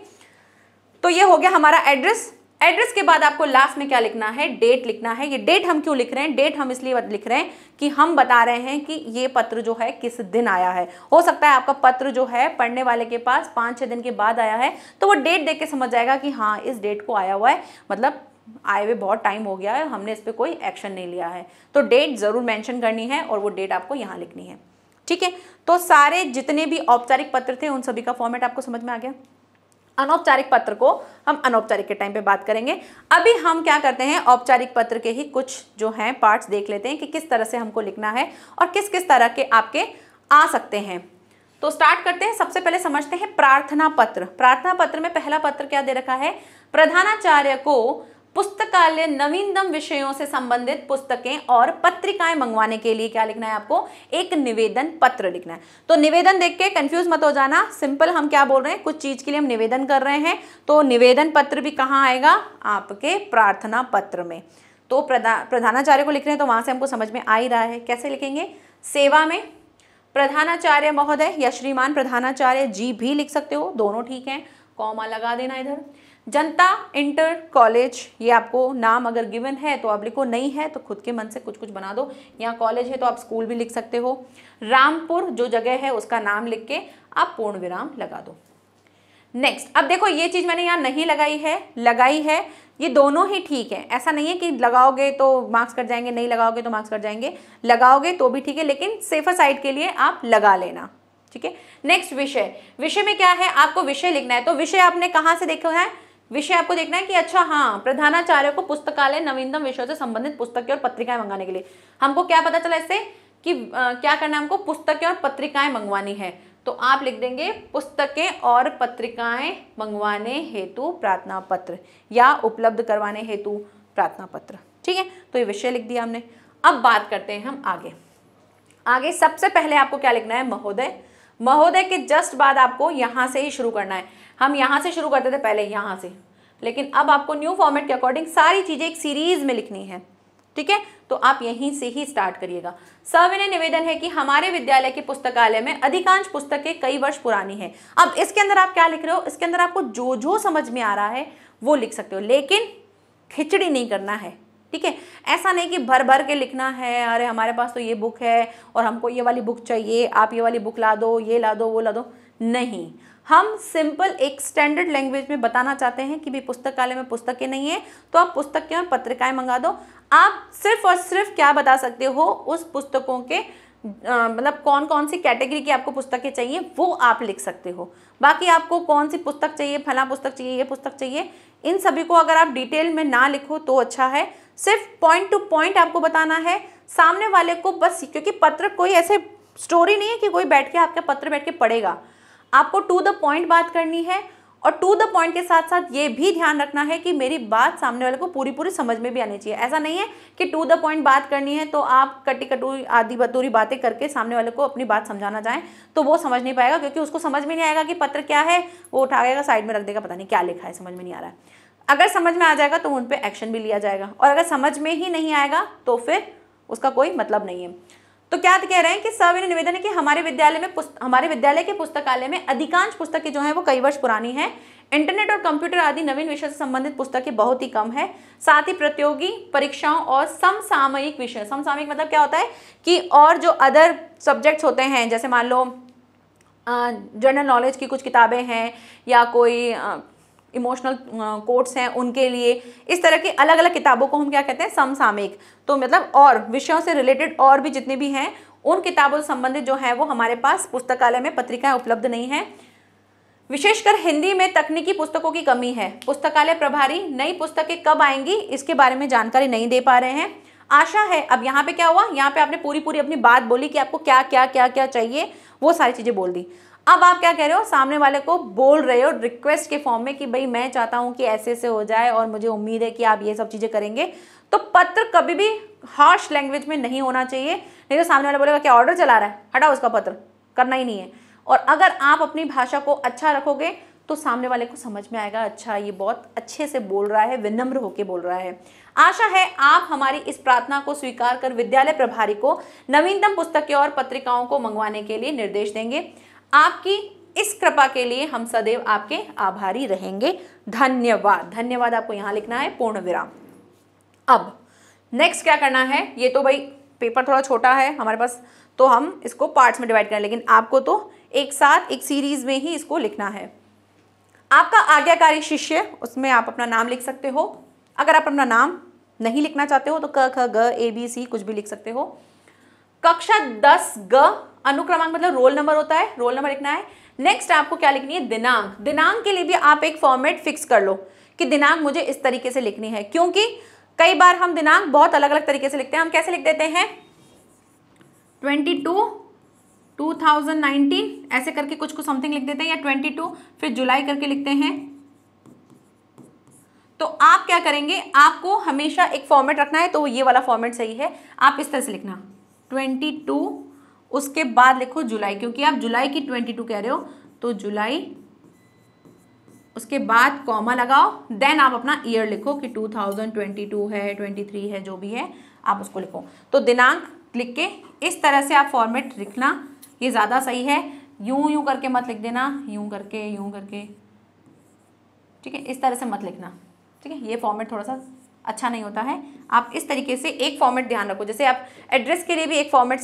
तो ये हो गया हमारा एड्रेस एड्रेस के बाद आपको लास्ट में क्या लिखना है डेट लिखना है ये डेट हम क्यों लिख रहे हैं डेट हम इसलिए लिख रहे हैं कि हम बता रहे हैं कि ये पत्र जो है किस दिन आया है हो सकता है आपका पत्र जो है पढ़ने वाले के पास पाँच छः दिन के बाद आया है तो वो डेट देख के समझ जाएगा कि हाँ इस डेट को आया हुआ है मतलब आए हुए बहुत टाइम हो गया है हमने इस पर कोई एक्शन नहीं लिया है तो डेट ज़रूर मैंशन करनी है और वो डेट आपको यहाँ लिखनी है ठीक है तो सारे जितने भी औपचारिक पत्र थे उन सभी का फॉर्मेट आपको समझ में आ गया अनौपचारिक पत्र को हम अनौपचारिक के टाइम पे बात करेंगे अभी हम क्या करते हैं औपचारिक पत्र के ही कुछ जो हैं पार्ट्स देख लेते हैं कि किस तरह से हमको लिखना है और किस किस तरह के आपके आ सकते हैं तो स्टार्ट करते हैं सबसे पहले समझते हैं प्रार्थना पत्र प्रार्थना पत्र में पहला पत्र क्या दे रखा है प्रधानाचार्य को पुस्तकालय नवीनतम विषयों से संबंधित पुस्तकें और पत्रिकाएं मंगवाने के लिए क्या लिखना है आपको एक निवेदन पत्र लिखना है तो निवेदन देख के कंफ्यूज मत हो जाना सिंपल हम क्या बोल रहे हैं कुछ चीज के लिए हम निवेदन कर रहे हैं तो निवेदन पत्र भी कहाँ आएगा आपके प्रार्थना पत्र में तो प्रधा प्रधानाचार्य को लिख रहे हैं तो वहां से हमको समझ में आ ही रहा है कैसे लिखेंगे सेवा में प्रधानाचार्य महोदय या श्रीमान प्रधानाचार्य जी भी लिख सकते हो दोनों ठीक है कौमा लगा देना इधर जनता इंटर कॉलेज ये आपको नाम अगर गिवन है तो आप लिखो नहीं है तो खुद के मन से कुछ कुछ बना दो यहाँ कॉलेज है तो आप स्कूल भी लिख सकते हो रामपुर जो जगह है उसका नाम लिख के आप पूर्ण विराम लगा दो नेक्स्ट अब देखो ये चीज़ मैंने यहाँ नहीं लगाई है लगाई है ये दोनों ही ठीक है ऐसा नहीं है कि लगाओगे तो मार्क्स कट जाएंगे नहीं लगाओगे तो मार्क्स कट जाएंगे लगाओगे तो भी ठीक है लेकिन सेफर साइड के लिए आप लगा लेना ठीक है नेक्स्ट विषय विषय में क्या है आपको विषय लिखना है तो विषय आपने कहाँ से देखा है विषय आपको देखना है कि अच्छा हाँ प्रधानाचार्य को पुस्तकालय नवीनतम विषयों से संबंधित पुस्तकें और पत्रिकाएं मंगाने के लिए हमको क्या पता चला इससे कि आ, क्या करना है हमको पुस्तकें और पत्रिकाएं मंगवानी है तो आप लिख देंगे पुस्तकें और पत्रिकाएं मंगवाने हेतु प्रार्थना पत्र या उपलब्ध करवाने हेतु प्रार्थना पत्र ठीक है तो ये विषय लिख दिया हमने अब बात करते हैं हम आगे आगे सबसे पहले आपको क्या लिखना है महोदय महोदय के जस्ट बाद आपको यहाँ से ही शुरू करना है हम यहाँ से शुरू करते थे पहले यहाँ से लेकिन अब आपको न्यू फॉर्मेट के अकॉर्डिंग सारी चीज़ें एक सीरीज में लिखनी है ठीक है तो आप यहीं से ही स्टार्ट करिएगा सविनय निवेदन है कि हमारे विद्यालय के पुस्तकालय में अधिकांश पुस्तकें कई वर्ष पुरानी हैं अब इसके अंदर आप क्या लिख रहे हो इसके अंदर आपको जो जो समझ में आ रहा है वो लिख सकते हो लेकिन खिचड़ी नहीं करना है ठीक है ऐसा नहीं कि भर भर के लिखना है अरे हमारे पास तो ये बुक है और हमको ये वाली बुक चाहिए आप ये वाली बुक ला दो ये ला दो वो ला दो नहीं हम सिंपल एक स्टैंडर्ड लैंग्वेज में बताना चाहते हैं कि भी पुस्तकालय में पुस्तकें नहीं है तो आप पुस्तक और पत्रिकाएं मंगा दो आप सिर्फ और सिर्फ क्या बता सकते हो उस पुस्तकों के मतलब कौन कौन सी कैटेगरी की आपको पुस्तकें चाहिए वो आप लिख सकते हो बाकी आपको कौन सी पुस्तक चाहिए फला पुस्तक चाहिए ये पुस्तक चाहिए इन सभी को अगर आप डिटेल में ना लिखो तो अच्छा है सिर्फ पॉइंट टू पॉइंट आपको बताना है सामने वाले को बस क्योंकि पत्र कोई ऐसे स्टोरी नहीं है कि कोई बैठ के आपका पत्र बैठ के पढ़ेगा आपको टू द पॉइंट बात करनी है और टू द पॉइंट के साथ साथ ये भी ध्यान रखना है कि मेरी बात सामने वाले को पूरी पूरी समझ में भी आनी चाहिए ऐसा नहीं है कि टू द पॉइंट बात करनी है तो आप कटी कटू आधी बतूरी बातें करके सामने वाले को अपनी बात समझाना चाहें तो वो समझ नहीं पाएगा क्योंकि उसको समझ में नहीं आएगा कि पत्र क्या है वो उठाएगा साइड में रख देगा पता नहीं क्या लिखा है समझ में नहीं आ रहा है अगर समझ में आ जाएगा तो उन पर एक्शन भी लिया जाएगा और अगर समझ में ही नहीं आएगा तो फिर उसका कोई मतलब नहीं है तो क्या तो कह रहे हैं कि सविनय निवेदन है कि हमारे विद्यालय में हमारे विद्यालय के पुस्तकालय में अधिकांश पुस्तकें जो हैं वो कई वर्ष पुरानी हैं इंटरनेट और कंप्यूटर आदि नवीन विषय से संबंधित पुस्तकें बहुत ही कम है साथ ही प्रतियोगी परीक्षाओं और समसामयिक विषय समसामयिक मतलब क्या होता है कि और जो अदर सब्जेक्ट्स होते हैं जैसे मान लो जनरल नॉलेज की कुछ किताबें हैं या कोई इमोशनल कोट्स हैं उनके लिए इस तरह की अलग अलग किताबों को हम क्या कहते हैं समसामयिक तो मतलब और विषयों से रिलेटेड और भी जितने भी हैं उन किताबों से संबंधित जो है वो हमारे पास पुस्तकालय में पत्रिकाएं उपलब्ध नहीं है विशेषकर हिंदी में तकनीकी पुस्तकों की कमी है पुस्तकालय प्रभारी नई पुस्तकें कब आएंगी इसके बारे में जानकारी नहीं दे पा रहे हैं आशा है अब यहाँ पे क्या हुआ यहाँ पे आपने पूरी पूरी अपनी बात बोली कि आपको क्या क्या क्या क्या चाहिए वो सारी चीज़ें बोल दी अब आप क्या कह रहे हो सामने वाले को बोल रहे हो रिक्वेस्ट के फॉर्म में कि भाई मैं चाहता हूं कि ऐसे ऐसे हो जाए और मुझे उम्मीद है कि आप ये सब चीज़ें करेंगे तो पत्र कभी भी हार्श लैंग्वेज में नहीं होना चाहिए नहीं तो सामने वाला बोलेगा क्या ऑर्डर चला रहा है हटाओ उसका पत्र करना ही नहीं है और अगर आप अपनी भाषा को अच्छा रखोगे तो सामने वाले को समझ में आएगा अच्छा ये बहुत अच्छे से बोल रहा है विनम्र होकर बोल रहा है आशा है आप हमारी इस प्रार्थना को स्वीकार कर विद्यालय प्रभारी को नवीनतम पुस्तकें और पत्रिकाओं को मंगवाने के लिए निर्देश देंगे आपकी इस कृपा के लिए हम सदैव आपके आभारी रहेंगे धन्यवाद धन्यवाद आपको यहां लिखना है पूर्ण विराम अब नेक्स्ट क्या करना है ये तो भाई पेपर थोड़ा छोटा है हमारे पास तो हम इसको पार्ट्स में डिवाइड करें लेकिन आपको तो एक साथ एक सीरीज में ही इसको लिखना है आपका आज्ञाकारी शिष्य उसमें आप अपना नाम लिख सकते हो अगर आप अपना नाम नहीं लिखना चाहते हो तो क ख ग ए बी सी कुछ भी लिख सकते हो कक्षा दस ग अनुक्रमांक मतलब रोल नंबर होता है रोल नंबर लिखना है नेक्स्ट आपको क्या लिखनी है दिनांक दिनांक के लिए भी आप एक फॉर्मेट फिक्स कर लो कि दिनांक मुझे इस तरीके से लिखनी है क्योंकि कई बार हम दिनांक बहुत अलग अलग तरीके से लिखते हैं हम कैसे लिख देते हैं ट्वेंटी टू ऐसे करके कुछ कुछ समथिंग लिख देते हैं या ट्वेंटी फिर जुलाई करके लिखते हैं तो आप क्या करेंगे आपको हमेशा एक फॉर्मेट रखना है तो ये वाला फॉर्मेट सही है आप इस तरह से लिखना ट्वेंटी उसके बाद लिखो जुलाई क्योंकि आप जुलाई की ट्वेंटी टू कह रहे हो तो जुलाई उसके बाद कॉमा लगाओ देन आप अपना ईयर लिखो कि टू थाउजेंड ट्वेंटी टू है ट्वेंटी थ्री है जो भी है आप उसको लिखो तो दिनांक लिख के इस तरह से आप फॉर्मेट लिखना ये ज़्यादा सही है यूं यूं करके मत लिख देना यूं करके यूं करके ठीक है इस तरह से मत लिखना ठीक है ये फॉर्मेट थोड़ा सा अच्छा नहीं होता है आप इस तरीके से एक फॉर्मेट ध्यान रखो जैसे आप एड्रेस के लिए भी एक फॉर्मेट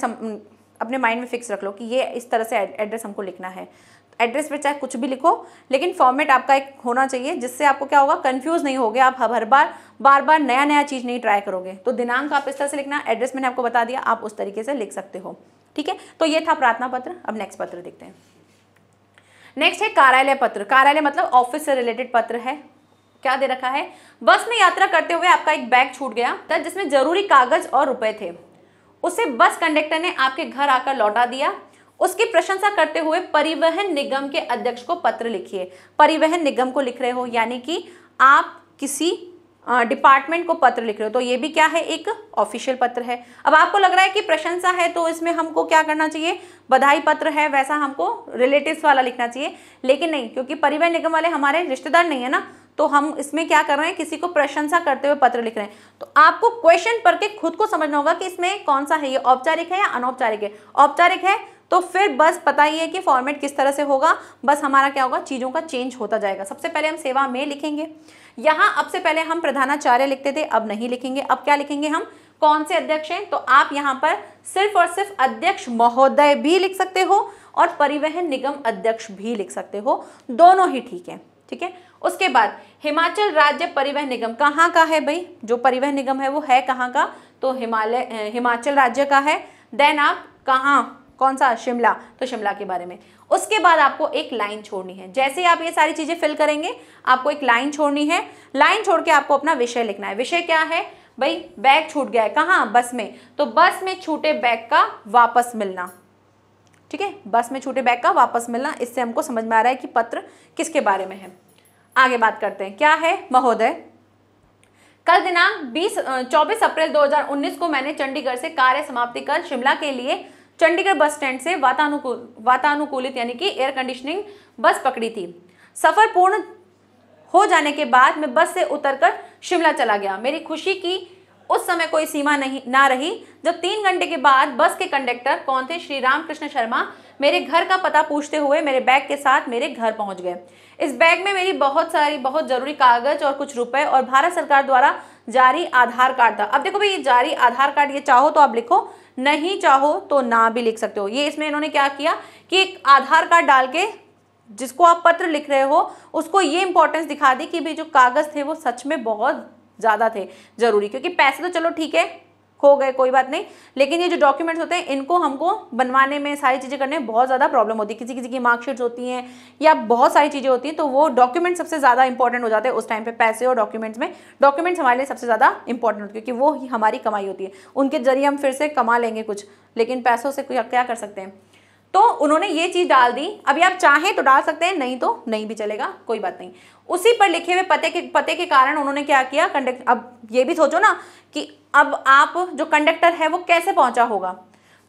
अपने माइंड में फिक्स रख लो कि ये इस तरह से एड्रेस हमको लिखना है एड्रेस पर चाहे कुछ भी लिखो लेकिन फॉर्मेट आपका एक होना चाहिए जिससे आपको क्या होगा कंफ्यूज नहीं होगे आप हर बार बार बार नया नया चीज़ नहीं ट्राई करोगे तो दिनांक आप इस तरह से लिखना एड्रेस मैंने आपको बता दिया आप उस तरीके से लिख सकते हो ठीक है तो ये था प्रार्थना पत्र अब नेक्स्ट पत्र देखते हैं नेक्स्ट है कार्यालय पत्र कार्यालय मतलब ऑफिस से रिलेटेड पत्र है क्या दे रखा है बस में यात्रा करते हुए आपका एक बैग छूट गया था जिसमें जरूरी कागज और रुपए थे उसे बस कंडक्टर ने आपके घर आकर लौटा दिया उसकी प्रशंसा करते हुए परिवहन निगम के अध्यक्ष को पत्र लिखिए परिवहन निगम को लिख रहे हो यानी कि आप किसी डिपार्टमेंट को पत्र लिख रहे हो तो ये भी क्या है एक ऑफिशियल पत्र है अब आपको लग रहा है कि प्रशंसा है तो इसमें हमको क्या करना चाहिए बधाई पत्र है वैसा हमको रिलेटिव्स वाला लिखना चाहिए लेकिन नहीं क्योंकि परिवहन निगम वाले हमारे रिश्तेदार नहीं है ना तो हम इसमें क्या कर रहे हैं किसी को प्रशंसा करते हुए पत्र लिख रहे हैं तो आपको क्वेश्चन पढ़ के खुद को समझना होगा कि इसमें कौन सा है ये औपचारिक है या अनौपचारिक है औपचारिक है तो फिर बस पता ही है कि फॉर्मेट किस तरह से होगा बस हमारा क्या होगा चीज़ों का चेंज होता जाएगा सबसे पहले हम सेवा में लिखेंगे यहाँ अब से पहले हम प्रधानाचार्य लिखते थे अब नहीं लिखेंगे अब क्या लिखेंगे हम कौन से अध्यक्ष हैं तो आप यहाँ पर सिर्फ और सिर्फ अध्यक्ष महोदय भी लिख सकते हो और परिवहन निगम अध्यक्ष भी लिख सकते हो दोनों ही ठीक है ठीक है उसके बाद हिमाचल राज्य परिवहन निगम कहाँ का है भाई जो परिवहन निगम है वो है कहाँ का तो हिमालय हिमाचल राज्य का है देन आप कहाँ कौन सा शिमला तो शिमला के बारे में उसके बाद आपको एक लाइन छोड़नी है जैसे ही आप ये सारी चीज़ें फिल करेंगे आपको एक लाइन छोड़नी है लाइन छोड़ के आपको अपना विषय लिखना है विषय क्या है भाई बैग छूट गया है कहाँ बस में तो बस में छूटे बैग का वापस मिलना ठीक है बस में छूटे बैग का वापस मिलना इससे हमको समझ में आ रहा है कि पत्र किसके बारे में है आगे बात करते हैं क्या है महोदय कल दिनांक 20 24 अप्रैल 2019 को मैंने चंडीगढ़ से कार्य समाप्ति कर शिमला के लिए चंडीगढ़ बस स्टैंड से वातानुकूल वातानुकूलित यानी कि एयर कंडीशनिंग बस पकड़ी थी सफ़र पूर्ण हो जाने के बाद मैं बस से उतरकर शिमला चला गया मेरी खुशी की उस समय कोई सीमा नहीं ना रही जब तीन घंटे के बाद बस के कंडक्टर कौन थे श्री रामकृष्ण शर्मा मेरे घर का पता पूछते हुए मेरे बैग के साथ मेरे घर पहुंच गए इस बैग में मेरी बहुत सारी बहुत ज़रूरी कागज और कुछ रुपए और भारत सरकार द्वारा जारी आधार कार्ड था अब देखो भाई ये जारी आधार कार्ड ये चाहो तो आप लिखो नहीं चाहो तो ना भी लिख सकते हो ये इसमें इन्होंने क्या किया कि एक आधार कार्ड डाल के जिसको आप पत्र लिख रहे हो उसको ये इंपॉर्टेंस दिखा दी कि भाई जो कागज़ थे वो सच में बहुत ज़्यादा थे ज़रूरी क्योंकि पैसे तो चलो ठीक है खो गए कोई बात नहीं लेकिन ये जो डॉक्यूमेंट्स होते हैं इनको हमको बनवाने में सारी चीज़ें करने में बहुत ज़्यादा प्रॉब्लम होती है किसी किसी की मार्कशीट्स होती हैं या बहुत सारी चीज़ें होती हैं तो वो डॉक्यूमेंट सबसे ज़्यादा इंपॉर्टेंट हो जाते हैं उस टाइम पे पैसे और डॉक्यूमेंट्स में डॉक्यूमेंट्स हमारे लिए सबसे ज़्यादा इंपॉर्टेंट होती है क्योंकि वो ही हमारी कमाई होती है उनके जरिए हम फिर से कमा लेंगे कुछ लेकिन पैसों से क्या कर सकते हैं तो उन्होंने ये चीज़ डाल दी अभी आप चाहें तो डाल सकते हैं नहीं तो नहीं भी चलेगा कोई बात नहीं उसी पर लिखे हुए पते के पते के कारण उन्होंने क्या किया कंडक्ट अब ये भी सोचो ना कि अब आप जो कंडक्टर है वो कैसे पहुंचा होगा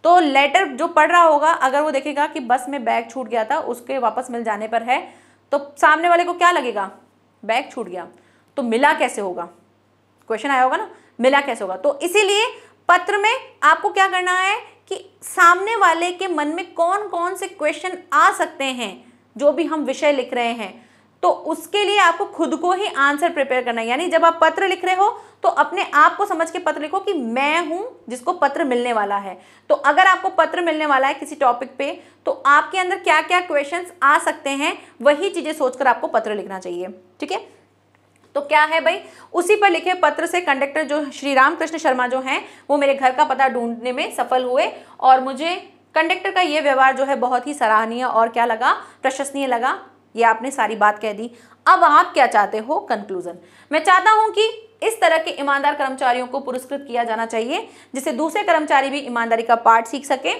तो लेटर जो पढ़ रहा होगा अगर वो देखेगा कि बस में बैग छूट गया था उसके वापस मिल जाने पर है तो सामने वाले को क्या लगेगा बैग छूट गया तो मिला कैसे होगा क्वेश्चन आया होगा ना मिला कैसे होगा तो इसीलिए पत्र में आपको क्या करना है कि सामने वाले के मन में कौन कौन से क्वेश्चन आ सकते हैं जो भी हम विषय लिख रहे हैं तो उसके लिए आपको खुद को ही आंसर प्रिपेयर करना है यानी जब आप पत्र लिख रहे हो तो अपने आप को समझ के पत्र लिखो कि मैं हूं जिसको पत्र मिलने वाला है तो अगर आपको पत्र मिलने वाला है किसी टॉपिक पे तो आपके अंदर क्या क्या क्वेश्चन आ सकते हैं वही चीज़ें सोचकर आपको पत्र लिखना चाहिए ठीक है तो क्या है भाई उसी पर लिखे पत्र से कंडक्टर जो श्री रामकृष्ण शर्मा जो हैं वो मेरे घर का पता ढूंढने में सफल हुए और मुझे कंडक्टर का ये व्यवहार जो है बहुत ही सराहनीय और क्या लगा प्रशंसनीय लगा ये आपने सारी बात कह दी अब आप क्या चाहते हो कंक्लूजन मैं चाहता हूं कि इस तरह के ईमानदार कर्मचारियों को पुरस्कृत किया जाना चाहिए जिससे दूसरे कर्मचारी भी ईमानदारी का पाठ सीख सके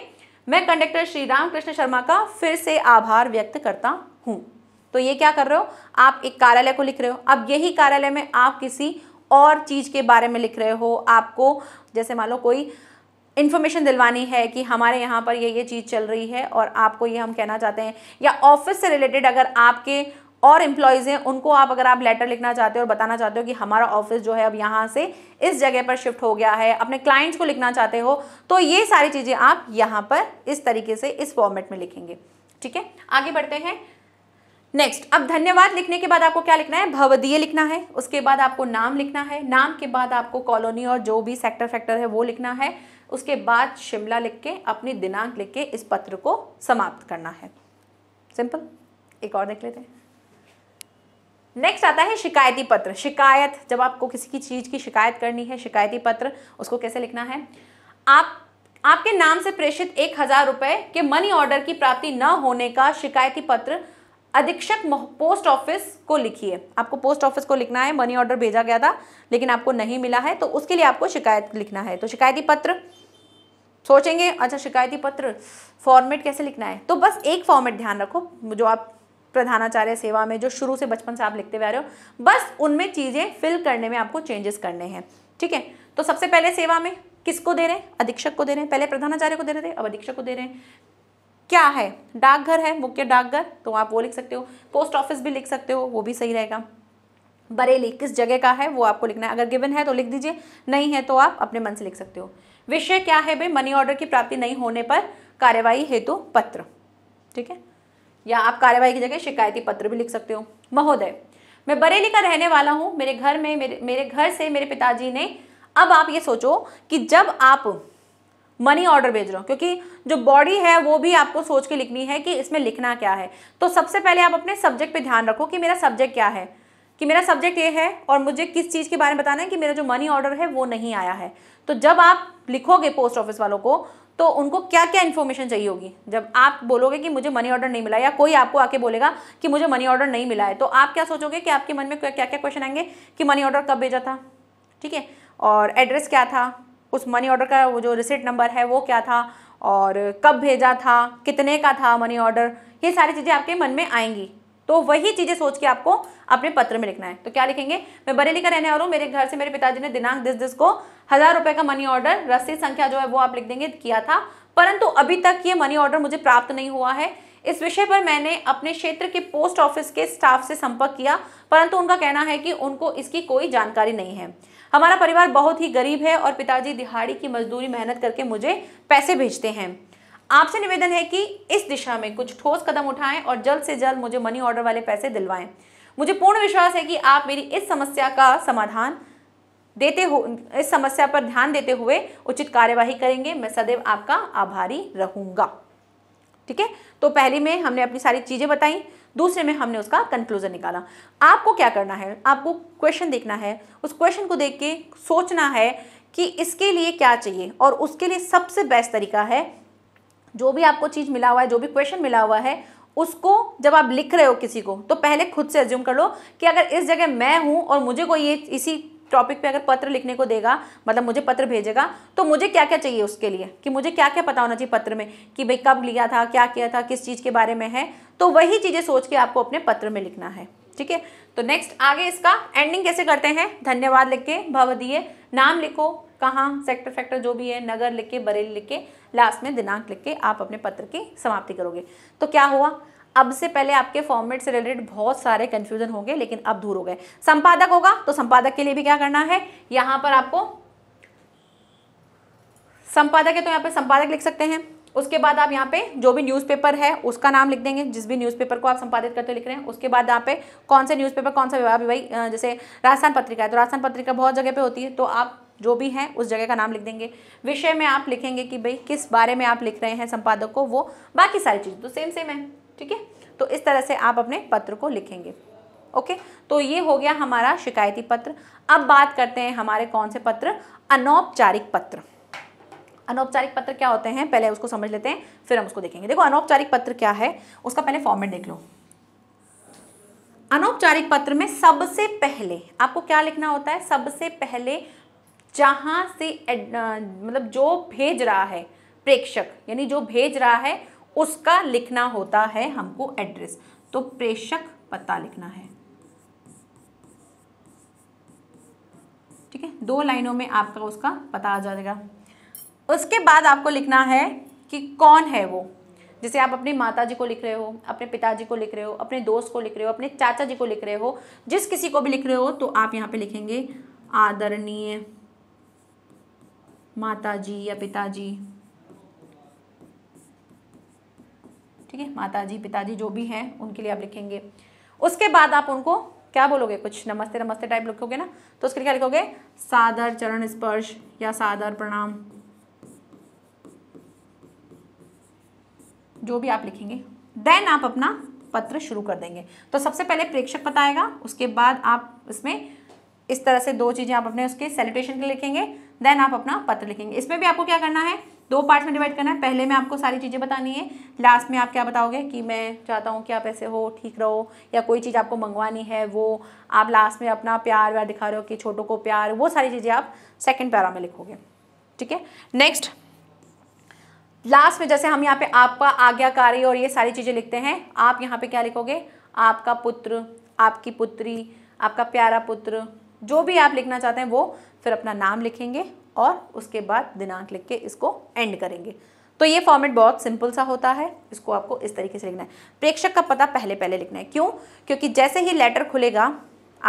मैं कंडक्टर श्री रामकृष्ण शर्मा का फिर से आभार व्यक्त करता हूं तो ये क्या कर रहे हो आप एक कार्यालय को लिख रहे हो अब यही कार्यालय में आप किसी और चीज़ के बारे में लिख रहे हो आपको जैसे मान लो कोई इन्फॉर्मेशन दिलवानी है कि हमारे यहाँ पर ये ये चीज़ चल रही है और आपको ये हम कहना चाहते हैं या ऑफिस से रिलेटेड अगर आपके और एम्प्लॉयज़ हैं उनको आप अगर आप लेटर लिखना चाहते हो और बताना चाहते हो कि हमारा ऑफिस जो है अब यहाँ से इस जगह पर शिफ्ट हो गया है अपने क्लाइंट्स को लिखना चाहते हो तो ये सारी चीज़ें आप यहाँ पर इस तरीके से इस फॉर्मेट में लिखेंगे ठीक है आगे बढ़ते हैं नेक्स्ट अब धन्यवाद लिखने के बाद आपको क्या लिखना है भवदीय लिखना है उसके बाद आपको नाम लिखना है नाम के बाद आपको कॉलोनी और जो भी सेक्टर फैक्टर है वो लिखना है उसके बाद शिमला लिख के अपनी दिनांक लिख के इस पत्र को समाप्त करना है सिंपल एक और देख लेते हैं नेक्स्ट आता है शिकायती पत्र शिकायत जब आपको किसी की चीज़ की शिकायत करनी है शिकायती पत्र उसको कैसे लिखना है आप आपके नाम से प्रेषित एक हज़ार रुपए के मनी ऑर्डर की प्राप्ति न होने का शिकायती पत्र अधीक्षक पोस्ट ऑफिस को लिखिए आपको पोस्ट ऑफिस को लिखना है मनी ऑर्डर भेजा गया था लेकिन आपको नहीं मिला है तो उसके लिए आपको शिकायत लिखना है तो शिकायती पत्र सोचेंगे अच्छा शिकायती पत्र फॉर्मेट कैसे लिखना है तो बस एक फॉर्मेट ध्यान रखो जो आप प्रधानाचार्य सेवा में जो शुरू से बचपन से आप लिखते हुए आ रहे हो बस उनमें चीज़ें फिल करने में आपको चेंजेस करने हैं ठीक है तो सबसे पहले सेवा में किसको दे रहे हैं अधीक्षक को दे रहे हैं पहले प्रधानाचार्य को दे रहे थे अब अधीक्षक को दे रहे हैं क्या है डाकघर है मुख्य डाकघर तो आप वो लिख सकते हो पोस्ट ऑफिस भी लिख सकते हो वो भी सही रहेगा बरेली किस जगह का है वो आपको लिखना है अगर गिवन है तो लिख दीजिए नहीं है तो आप अपने मन से लिख सकते हो विषय क्या है भाई मनी ऑर्डर की प्राप्ति नहीं होने पर कार्यवाही हेतु पत्र ठीक है या आप कार्यवाही की जगह शिकायती पत्र भी लिख सकते हो महोदय मैं बरेली का रहने वाला हूँ मेरे घर में मेरे मेरे घर से मेरे पिताजी ने अब आप ये सोचो कि जब आप मनी ऑर्डर भेज रहे हो क्योंकि जो बॉडी है वो भी आपको सोच के लिखनी है कि इसमें लिखना क्या है तो सबसे पहले आप अपने सब्जेक्ट पे ध्यान रखो कि मेरा सब्जेक्ट क्या है कि मेरा सब्जेक्ट ये है और मुझे किस चीज़ के बारे में बताना है कि मेरा जो मनी ऑर्डर है वो नहीं आया है तो जब आप लिखोगे पोस्ट ऑफिस वालों को तो उनको क्या क्या इन्फॉर्मेशन चाहिए होगी जब आप बोलोगे कि मुझे मनी ऑर्डर नहीं मिला या कोई आपको आके बोलेगा कि मुझे मनी ऑर्डर नहीं मिला है तो आप क्या सोचोगे कि आपके मन में क्या क्या क्वेश्चन आएंगे कि मनी ऑर्डर कब भेजा था ठीक है और एड्रेस क्या था उस मनी ऑर्डर का वो जो रिसिट नंबर है वो क्या था और कब भेजा था कितने का था मनी ऑर्डर ये सारी चीज़ें आपके मन में आएंगी तो वही चीज़ें सोच के आपको अपने पत्र में लिखना है तो क्या लिखेंगे मैं बरेली का रहने वाला हूँ मेरे घर से मेरे पिताजी ने दिनांक दिस दिस को हज़ार रुपए का मनी ऑर्डर रसीद संख्या जो है वो आप लिख देंगे किया था परंतु अभी तक ये मनी ऑर्डर मुझे प्राप्त नहीं हुआ है इस विषय पर मैंने अपने क्षेत्र के पोस्ट ऑफिस के स्टाफ से संपर्क किया परंतु उनका कहना है कि उनको इसकी कोई जानकारी नहीं है हमारा परिवार बहुत ही गरीब है और पिताजी दिहाड़ी की मजदूरी मेहनत करके मुझे पैसे भेजते हैं आपसे निवेदन है कि इस दिशा में कुछ ठोस कदम उठाएं और जल्द से जल्द मुझे मनी ऑर्डर वाले पैसे दिलवाएं मुझे पूर्ण विश्वास है कि आप मेरी इस समस्या का समाधान देते हो इस समस्या पर ध्यान देते हुए उचित कार्यवाही करेंगे मैं सदैव आपका आभारी रहूंगा ठीक है तो पहली में हमने अपनी सारी चीज़ें बताई दूसरे में हमने उसका कंक्लूजन निकाला आपको क्या करना है आपको क्वेश्चन देखना है उस क्वेश्चन को देख के सोचना है कि इसके लिए क्या चाहिए और उसके लिए सबसे बेस्ट तरीका है जो भी आपको चीज़ मिला हुआ है जो भी क्वेश्चन मिला हुआ है उसको जब आप लिख रहे हो किसी को तो पहले खुद से एज्यूम कर लो कि अगर इस जगह मैं हूं और मुझे कोई ये इसी टॉपिक पे अगर पत्र लिखने को देगा मतलब मुझे पत्र भेजेगा तो मुझे क्या क्या चाहिए उसके लिए कि मुझे क्या क्या पता होना चाहिए पत्र में कि भाई कब लिया था क्या किया था किस चीज़ के बारे में है तो वही चीज़ें सोच के आपको अपने पत्र में लिखना है ठीक है तो नेक्स्ट आगे इसका एंडिंग कैसे करते हैं धन्यवाद लिख के भव दिए नाम लिखो कहाँ सेक्टर फैक्टर जो भी है नगर लिख के बरेली लिख के लास्ट में दिनांक लिख के आप अपने पत्र की समाप्ति करोगे तो क्या हुआ अब से पहले आपके फॉर्मेट से रिलेटेड बहुत सारे कंफ्यूजन होंगे लेकिन अब दूर हो गए संपादक होगा तो संपादक के लिए भी क्या करना है यहाँ पर आपको संपादक है तो यहाँ पर संपादक लिख सकते हैं उसके बाद आप यहाँ पे जो भी न्यूज़पेपर है उसका नाम लिख देंगे जिस भी न्यूज़पेपर को आप संपादित करते लिख रहे हैं उसके बाद यहाँ पे कौन से न्यूज़पेपर कौन सा विभाग भाई जैसे राजस्थान पत्रिका है तो राजस्थान पत्रिका बहुत जगह पे होती है तो आप जो भी हैं उस जगह का नाम लिख देंगे विषय में आप लिखेंगे कि भाई किस बारे में आप लिख रहे हैं संपादक को वो बाकी सारी चीज़ तो सेम सेम है ठीक है तो इस तरह से आप अपने पत्र को लिखेंगे ओके तो ये हो गया हमारा शिकायती पत्र अब बात करते हैं हमारे कौन से पत्र अनौपचारिक पत्र अनौपचारिक पत्र क्या होते हैं पहले उसको समझ लेते हैं फिर हम उसको देखेंगे देखो अनौपचारिक पत्र क्या है उसका पहले फॉर्मेट देख लो अनौपचारिक पत्र में सबसे पहले आपको क्या लिखना होता है सबसे पहले जहाँ से मतलब जो भेज रहा है प्रेक्षक यानी जो भेज रहा है उसका लिखना होता है हमको एड्रेस तो प्रेषक पता लिखना है ठीक है दो लाइनों में आपका उसका पता आ जाएगा उसके बाद आपको लिखना है कि कौन है वो जैसे आप अपने माता जी को लिख रहे हो अपने पिताजी को लिख रहे हो अपने दोस्त को लिख रहे हो अपने चाचा जी को लिख रहे हो जिस किसी को भी लिख रहे हो तो आप यहाँ पे लिखेंगे आदरणीय माताजी या पिताजी ठीक है माताजी पिताजी जो भी हैं उनके लिए आप लिखेंगे उसके बाद आप उनको क्या बोलोगे कुछ नमस्ते नमस्ते टाइप लिखोगे ना तो उसके लिए क्या लिखोगे सादर चरण स्पर्श या सादर प्रणाम जो भी आप लिखेंगे देन आप अपना पत्र शुरू कर देंगे तो सबसे पहले प्रेक्षक बताएगा उसके बाद आप इसमें इस तरह से दो चीज़ें आप अपने उसके सेलिटेशन के लिखेंगे देन आप अपना पत्र लिखेंगे इसमें भी आपको क्या करना है दो पार्ट्स में डिवाइड करना है पहले में आपको सारी चीज़ें बतानी है लास्ट में आप क्या बताओगे कि मैं चाहता हूँ कि आप ऐसे हो ठीक रहो या कोई चीज़ आपको मंगवानी है वो आप लास्ट में अपना प्यार व्यार दिखा रहे हो कि छोटों को प्यार वो सारी चीज़ें आप सेकेंड पैरा में लिखोगे ठीक है नेक्स्ट लास्ट में जैसे हम यहाँ पे आपका आज्ञाकारी और ये सारी चीज़ें लिखते हैं आप यहाँ पे क्या लिखोगे आपका पुत्र आपकी पुत्री आपका प्यारा पुत्र जो भी आप लिखना चाहते हैं वो फिर अपना नाम लिखेंगे और उसके बाद दिनांक लिख के इसको एंड करेंगे तो ये फॉर्मेट बहुत सिंपल सा होता है इसको आपको इस तरीके से लिखना है प्रेक्षक का पता पहले पहले लिखना है क्यों क्योंकि जैसे ही लेटर खुलेगा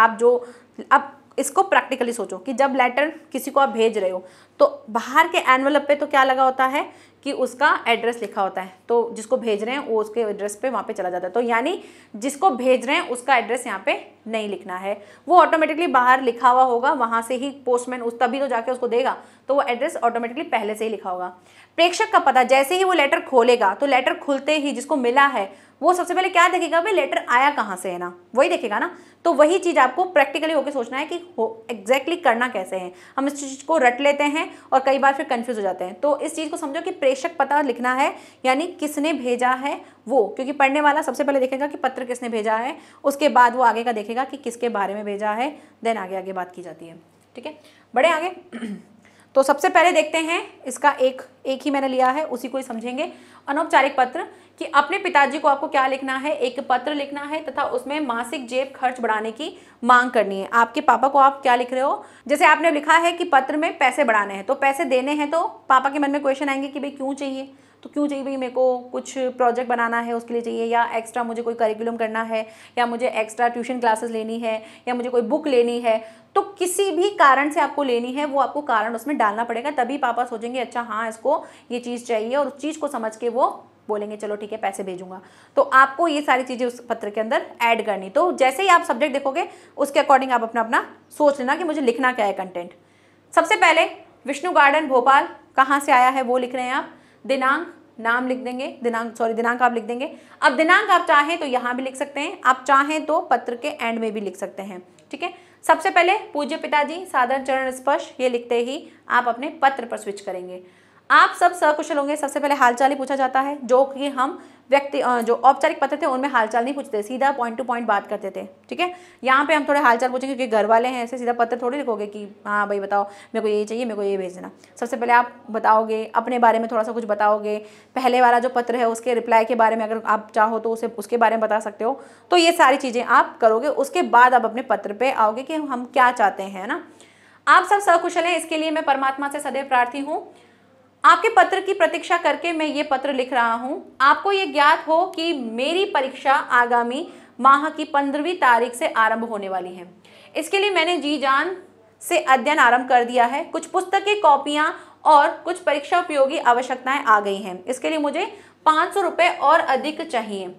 आप जो अब इसको प्रैक्टिकली सोचो कि जब लेटर किसी को आप भेज रहे हो तो बाहर के एनवलप पे तो क्या लगा होता है कि उसका एड्रेस लिखा होता है तो जिसको भेज रहे हैं वो उसके एड्रेस पे वहाँ पे चला जाता है तो यानी जिसको भेज रहे हैं उसका एड्रेस यहाँ पे नहीं लिखना है वो ऑटोमेटिकली बाहर लिखा हुआ होगा वहाँ से ही पोस्टमैन उस तभी तो जाके उसको देगा तो वो एड्रेस ऑटोमेटिकली पहले से ही लिखा होगा प्रेक्षक का पता जैसे ही वो लेटर खोलेगा तो लेटर खुलते ही जिसको मिला है वो सबसे पहले क्या देखेगा भाई लेटर आया कहाँ से है ना वही देखेगा ना तो वही चीज़ आपको प्रैक्टिकली होकर सोचना है कि हो एग्जैक्टली exactly करना कैसे है हम इस चीज़ को रट लेते हैं और कई बार फिर कन्फ्यूज हो जाते हैं तो इस चीज़ को समझो कि प्रेषक पता लिखना है यानी किसने भेजा है वो क्योंकि पढ़ने वाला सबसे पहले देखेगा कि पत्र किसने भेजा है उसके बाद वो आगे का देखेगा कि किसके बारे में भेजा है देन आगे आगे बात की जाती है ठीक है बड़े आगे तो सबसे पहले देखते हैं इसका एक एक ही मैंने लिया है उसी को ही समझेंगे अनौपचारिक पत्र कि अपने पिताजी को आपको क्या लिखना है एक पत्र लिखना है तथा उसमें मासिक जेब खर्च बढ़ाने की मांग करनी है आपके पापा को आप क्या लिख रहे हो जैसे आपने लिखा है कि पत्र में पैसे बढ़ाने हैं तो पैसे देने हैं तो पापा के मन में क्वेश्चन आएंगे कि भाई क्यों चाहिए तो क्यों चाहिए भाई मेरे को कुछ प्रोजेक्ट बनाना है उसके लिए चाहिए या एक्स्ट्रा मुझे कोई करिकुलम करना है या मुझे एक्स्ट्रा ट्यूशन क्लासेस लेनी है या मुझे कोई बुक लेनी है तो किसी भी कारण से आपको लेनी है वो आपको कारण उसमें डालना पड़ेगा तभी पापा सोचेंगे अच्छा हाँ इसको ये चीज़ चाहिए और उस चीज़ को समझ के वो बोलेंगे चलो ठीक है पैसे भेजूंगा तो आपको ये सारी चीज़ें उस पत्र के अंदर ऐड करनी तो जैसे ही आप सब्जेक्ट देखोगे उसके अकॉर्डिंग आप अपना अपना सोच लेना कि मुझे लिखना क्या है कंटेंट सबसे पहले विष्णु गार्डन भोपाल कहाँ से आया है वो लिख रहे हैं आप दिनांक नाम लिख देंगे दिनांक सॉरी दिनांक आप लिख देंगे अब दिनांक आप चाहें तो यहाँ भी लिख सकते हैं आप चाहें तो पत्र के एंड में भी लिख सकते हैं ठीक है सबसे पहले पूज्य पिताजी साधारण चरण स्पर्श ये लिखते ही आप अपने पत्र पर स्विच करेंगे आप सब सकुशल होंगे सबसे पहले हालचाल ही पूछा जाता है जो कि हम व्यक्ति जो औपचारिक पत्र थे उनमें हालचाल नहीं पूछते सीधा पॉइंट टू पॉइंट बात करते थे ठीक है यहाँ पे हम थोड़े हालचाल पूछेंगे क्योंकि घर वाले हैं ऐसे सीधा पत्र थोड़ी लिखोगे कि हाँ भाई बताओ मेरे को ये चाहिए मेरे को ये भेजना सबसे पहले आप बताओगे अपने बारे में थोड़ा सा कुछ बताओगे पहले वाला जो पत्र है उसके रिप्लाई के बारे में अगर आप चाहो तो उसे उसके बारे में बता सकते हो तो ये सारी चीज़ें आप करोगे उसके बाद आप अपने पत्र पर आओगे कि हम क्या चाहते हैं ना आप सब सकुशल हैं इसके लिए मैं परमात्मा से सदैव प्रार्थी हूँ आपके पत्र की प्रतीक्षा करके मैं ये पत्र लिख रहा हूँ आपको ये ज्ञात हो कि मेरी परीक्षा आगामी माह की पंद्रहवीं तारीख से आरंभ होने वाली है इसके लिए मैंने जी जान से अध्ययन आरंभ कर दिया है कुछ पुस्तकें कॉपियाँ और कुछ परीक्षा उपयोगी आवश्यकताएं आ गई हैं इसके लिए मुझे पाँच सौ रुपये और अधिक चाहिए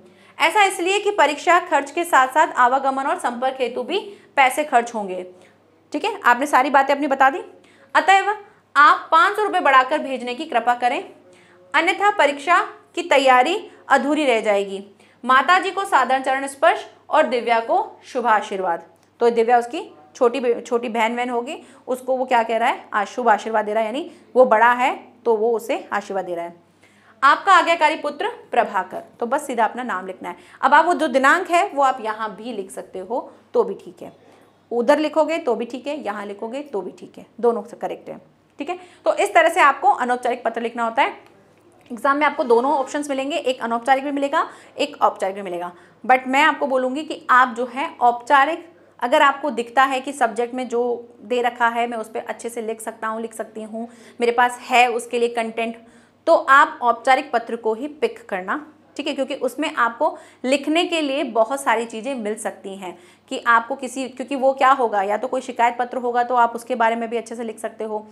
ऐसा इसलिए कि परीक्षा खर्च के साथ साथ आवागमन और संपर्क हेतु भी पैसे खर्च होंगे ठीक है आपने सारी बातें अपनी बता दी अतएव आप पाँच सौ रुपये बढ़ाकर भेजने की कृपा करें अन्यथा परीक्षा की तैयारी अधूरी रह जाएगी माता जी को साधारण चरण स्पर्श और दिव्या को शुभ आशीर्वाद तो दिव्या उसकी छोटी छोटी बहन बहन होगी उसको वो क्या कह रहा है शुभ आशीर्वाद दे रहा है यानी वो बड़ा है तो वो उसे आशीर्वाद दे रहा है आपका आज्ञाकारी पुत्र प्रभाकर तो बस सीधा अपना नाम लिखना है अब आप वो जो दिनांक है वो आप यहाँ भी लिख सकते हो तो भी ठीक है उधर लिखोगे तो भी ठीक है यहाँ लिखोगे तो भी ठीक है दोनों करेक्ट है ठीक है तो इस तरह से आपको अनौपचारिक पत्र लिखना होता है एग्जाम में आपको दोनों ऑप्शंस मिलेंगे एक अनौपचारिक भी मिलेगा एक औपचारिक भी मिलेगा बट मैं आपको बोलूँगी कि आप जो है औपचारिक अगर आपको दिखता है कि सब्जेक्ट में जो दे रखा है मैं उस पर अच्छे से लिख सकता हूँ लिख सकती हूँ मेरे पास है उसके लिए कंटेंट तो आप औपचारिक पत्र को ही पिक करना ठीक है क्योंकि उसमें आपको लिखने के लिए बहुत सारी चीज़ें मिल सकती हैं कि आपको किसी क्योंकि वो क्या होगा या तो कोई शिकायत पत्र होगा तो आप उसके बारे में भी अच्छे से लिख सकते हो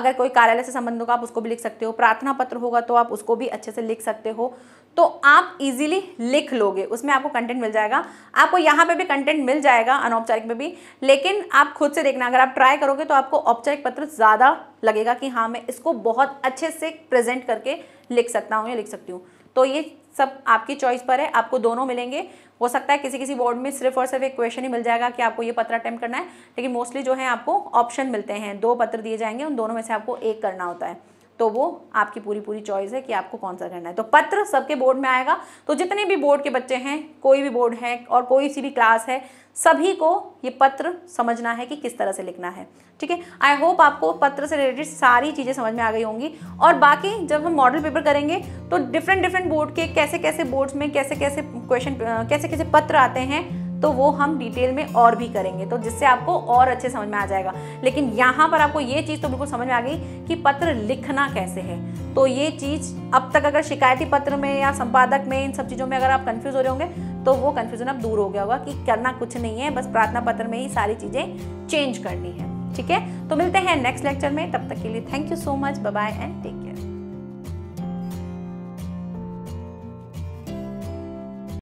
अगर कोई कार्यालय से संबंध होगा आप उसको भी लिख सकते हो प्रार्थना पत्र होगा तो आप उसको भी अच्छे से लिख सकते हो तो आप इजीली लिख लोगे उसमें आपको कंटेंट मिल जाएगा आपको यहाँ पे भी कंटेंट मिल जाएगा अनौपचारिक में भी लेकिन आप खुद से देखना अगर आप ट्राई करोगे तो आपको औपचारिक पत्र ज़्यादा लगेगा कि हाँ मैं इसको बहुत अच्छे से प्रेजेंट करके लिख सकता हूँ या लिख सकती हूँ तो ये सब आपकी चॉइस पर है आपको दोनों मिलेंगे हो सकता है किसी किसी बोर्ड में सिर्फ और सिर्फ एक क्वेश्चन ही मिल जाएगा कि आपको ये पत्र अटैम्प्ट करना है लेकिन मोस्टली जो है आपको ऑप्शन मिलते हैं दो पत्र दिए जाएंगे उन दोनों में से आपको एक करना होता है तो वो आपकी पूरी पूरी चॉइस है कि आपको कौन सा करना है तो पत्र सबके बोर्ड में आएगा तो जितने भी बोर्ड के बच्चे हैं कोई भी बोर्ड है और कोई सी भी क्लास है सभी को ये पत्र समझना है कि किस तरह से लिखना है ठीक है आई होप आपको पत्र से रिलेटेड सारी चीज़ें समझ में आ गई होंगी और बाकी जब हम मॉडल पेपर करेंगे तो डिफरेंट डिफरेंट बोर्ड के कैसे कैसे बोर्ड्स में कैसे कैसे क्वेश्चन कैसे कैसे पत्र आते हैं तो वो हम डिटेल में और भी करेंगे तो जिससे आपको और अच्छे समझ में आ जाएगा लेकिन यहाँ पर आपको ये चीज़ तो बिल्कुल समझ में आ गई कि पत्र लिखना कैसे है तो ये चीज़ अब तक अगर शिकायती पत्र में या संपादक में इन सब चीज़ों में अगर आप कन्फ्यूज़ हो रहे होंगे तो वो कन्फ्यूज़न अब दूर हो गया होगा कि करना कुछ नहीं है बस प्रार्थना पत्र में ही सारी चीज़ें चेंज करनी है ठीक है तो मिलते हैं नेक्स्ट लेक्चर में तब तक के लिए thank you so much bye and take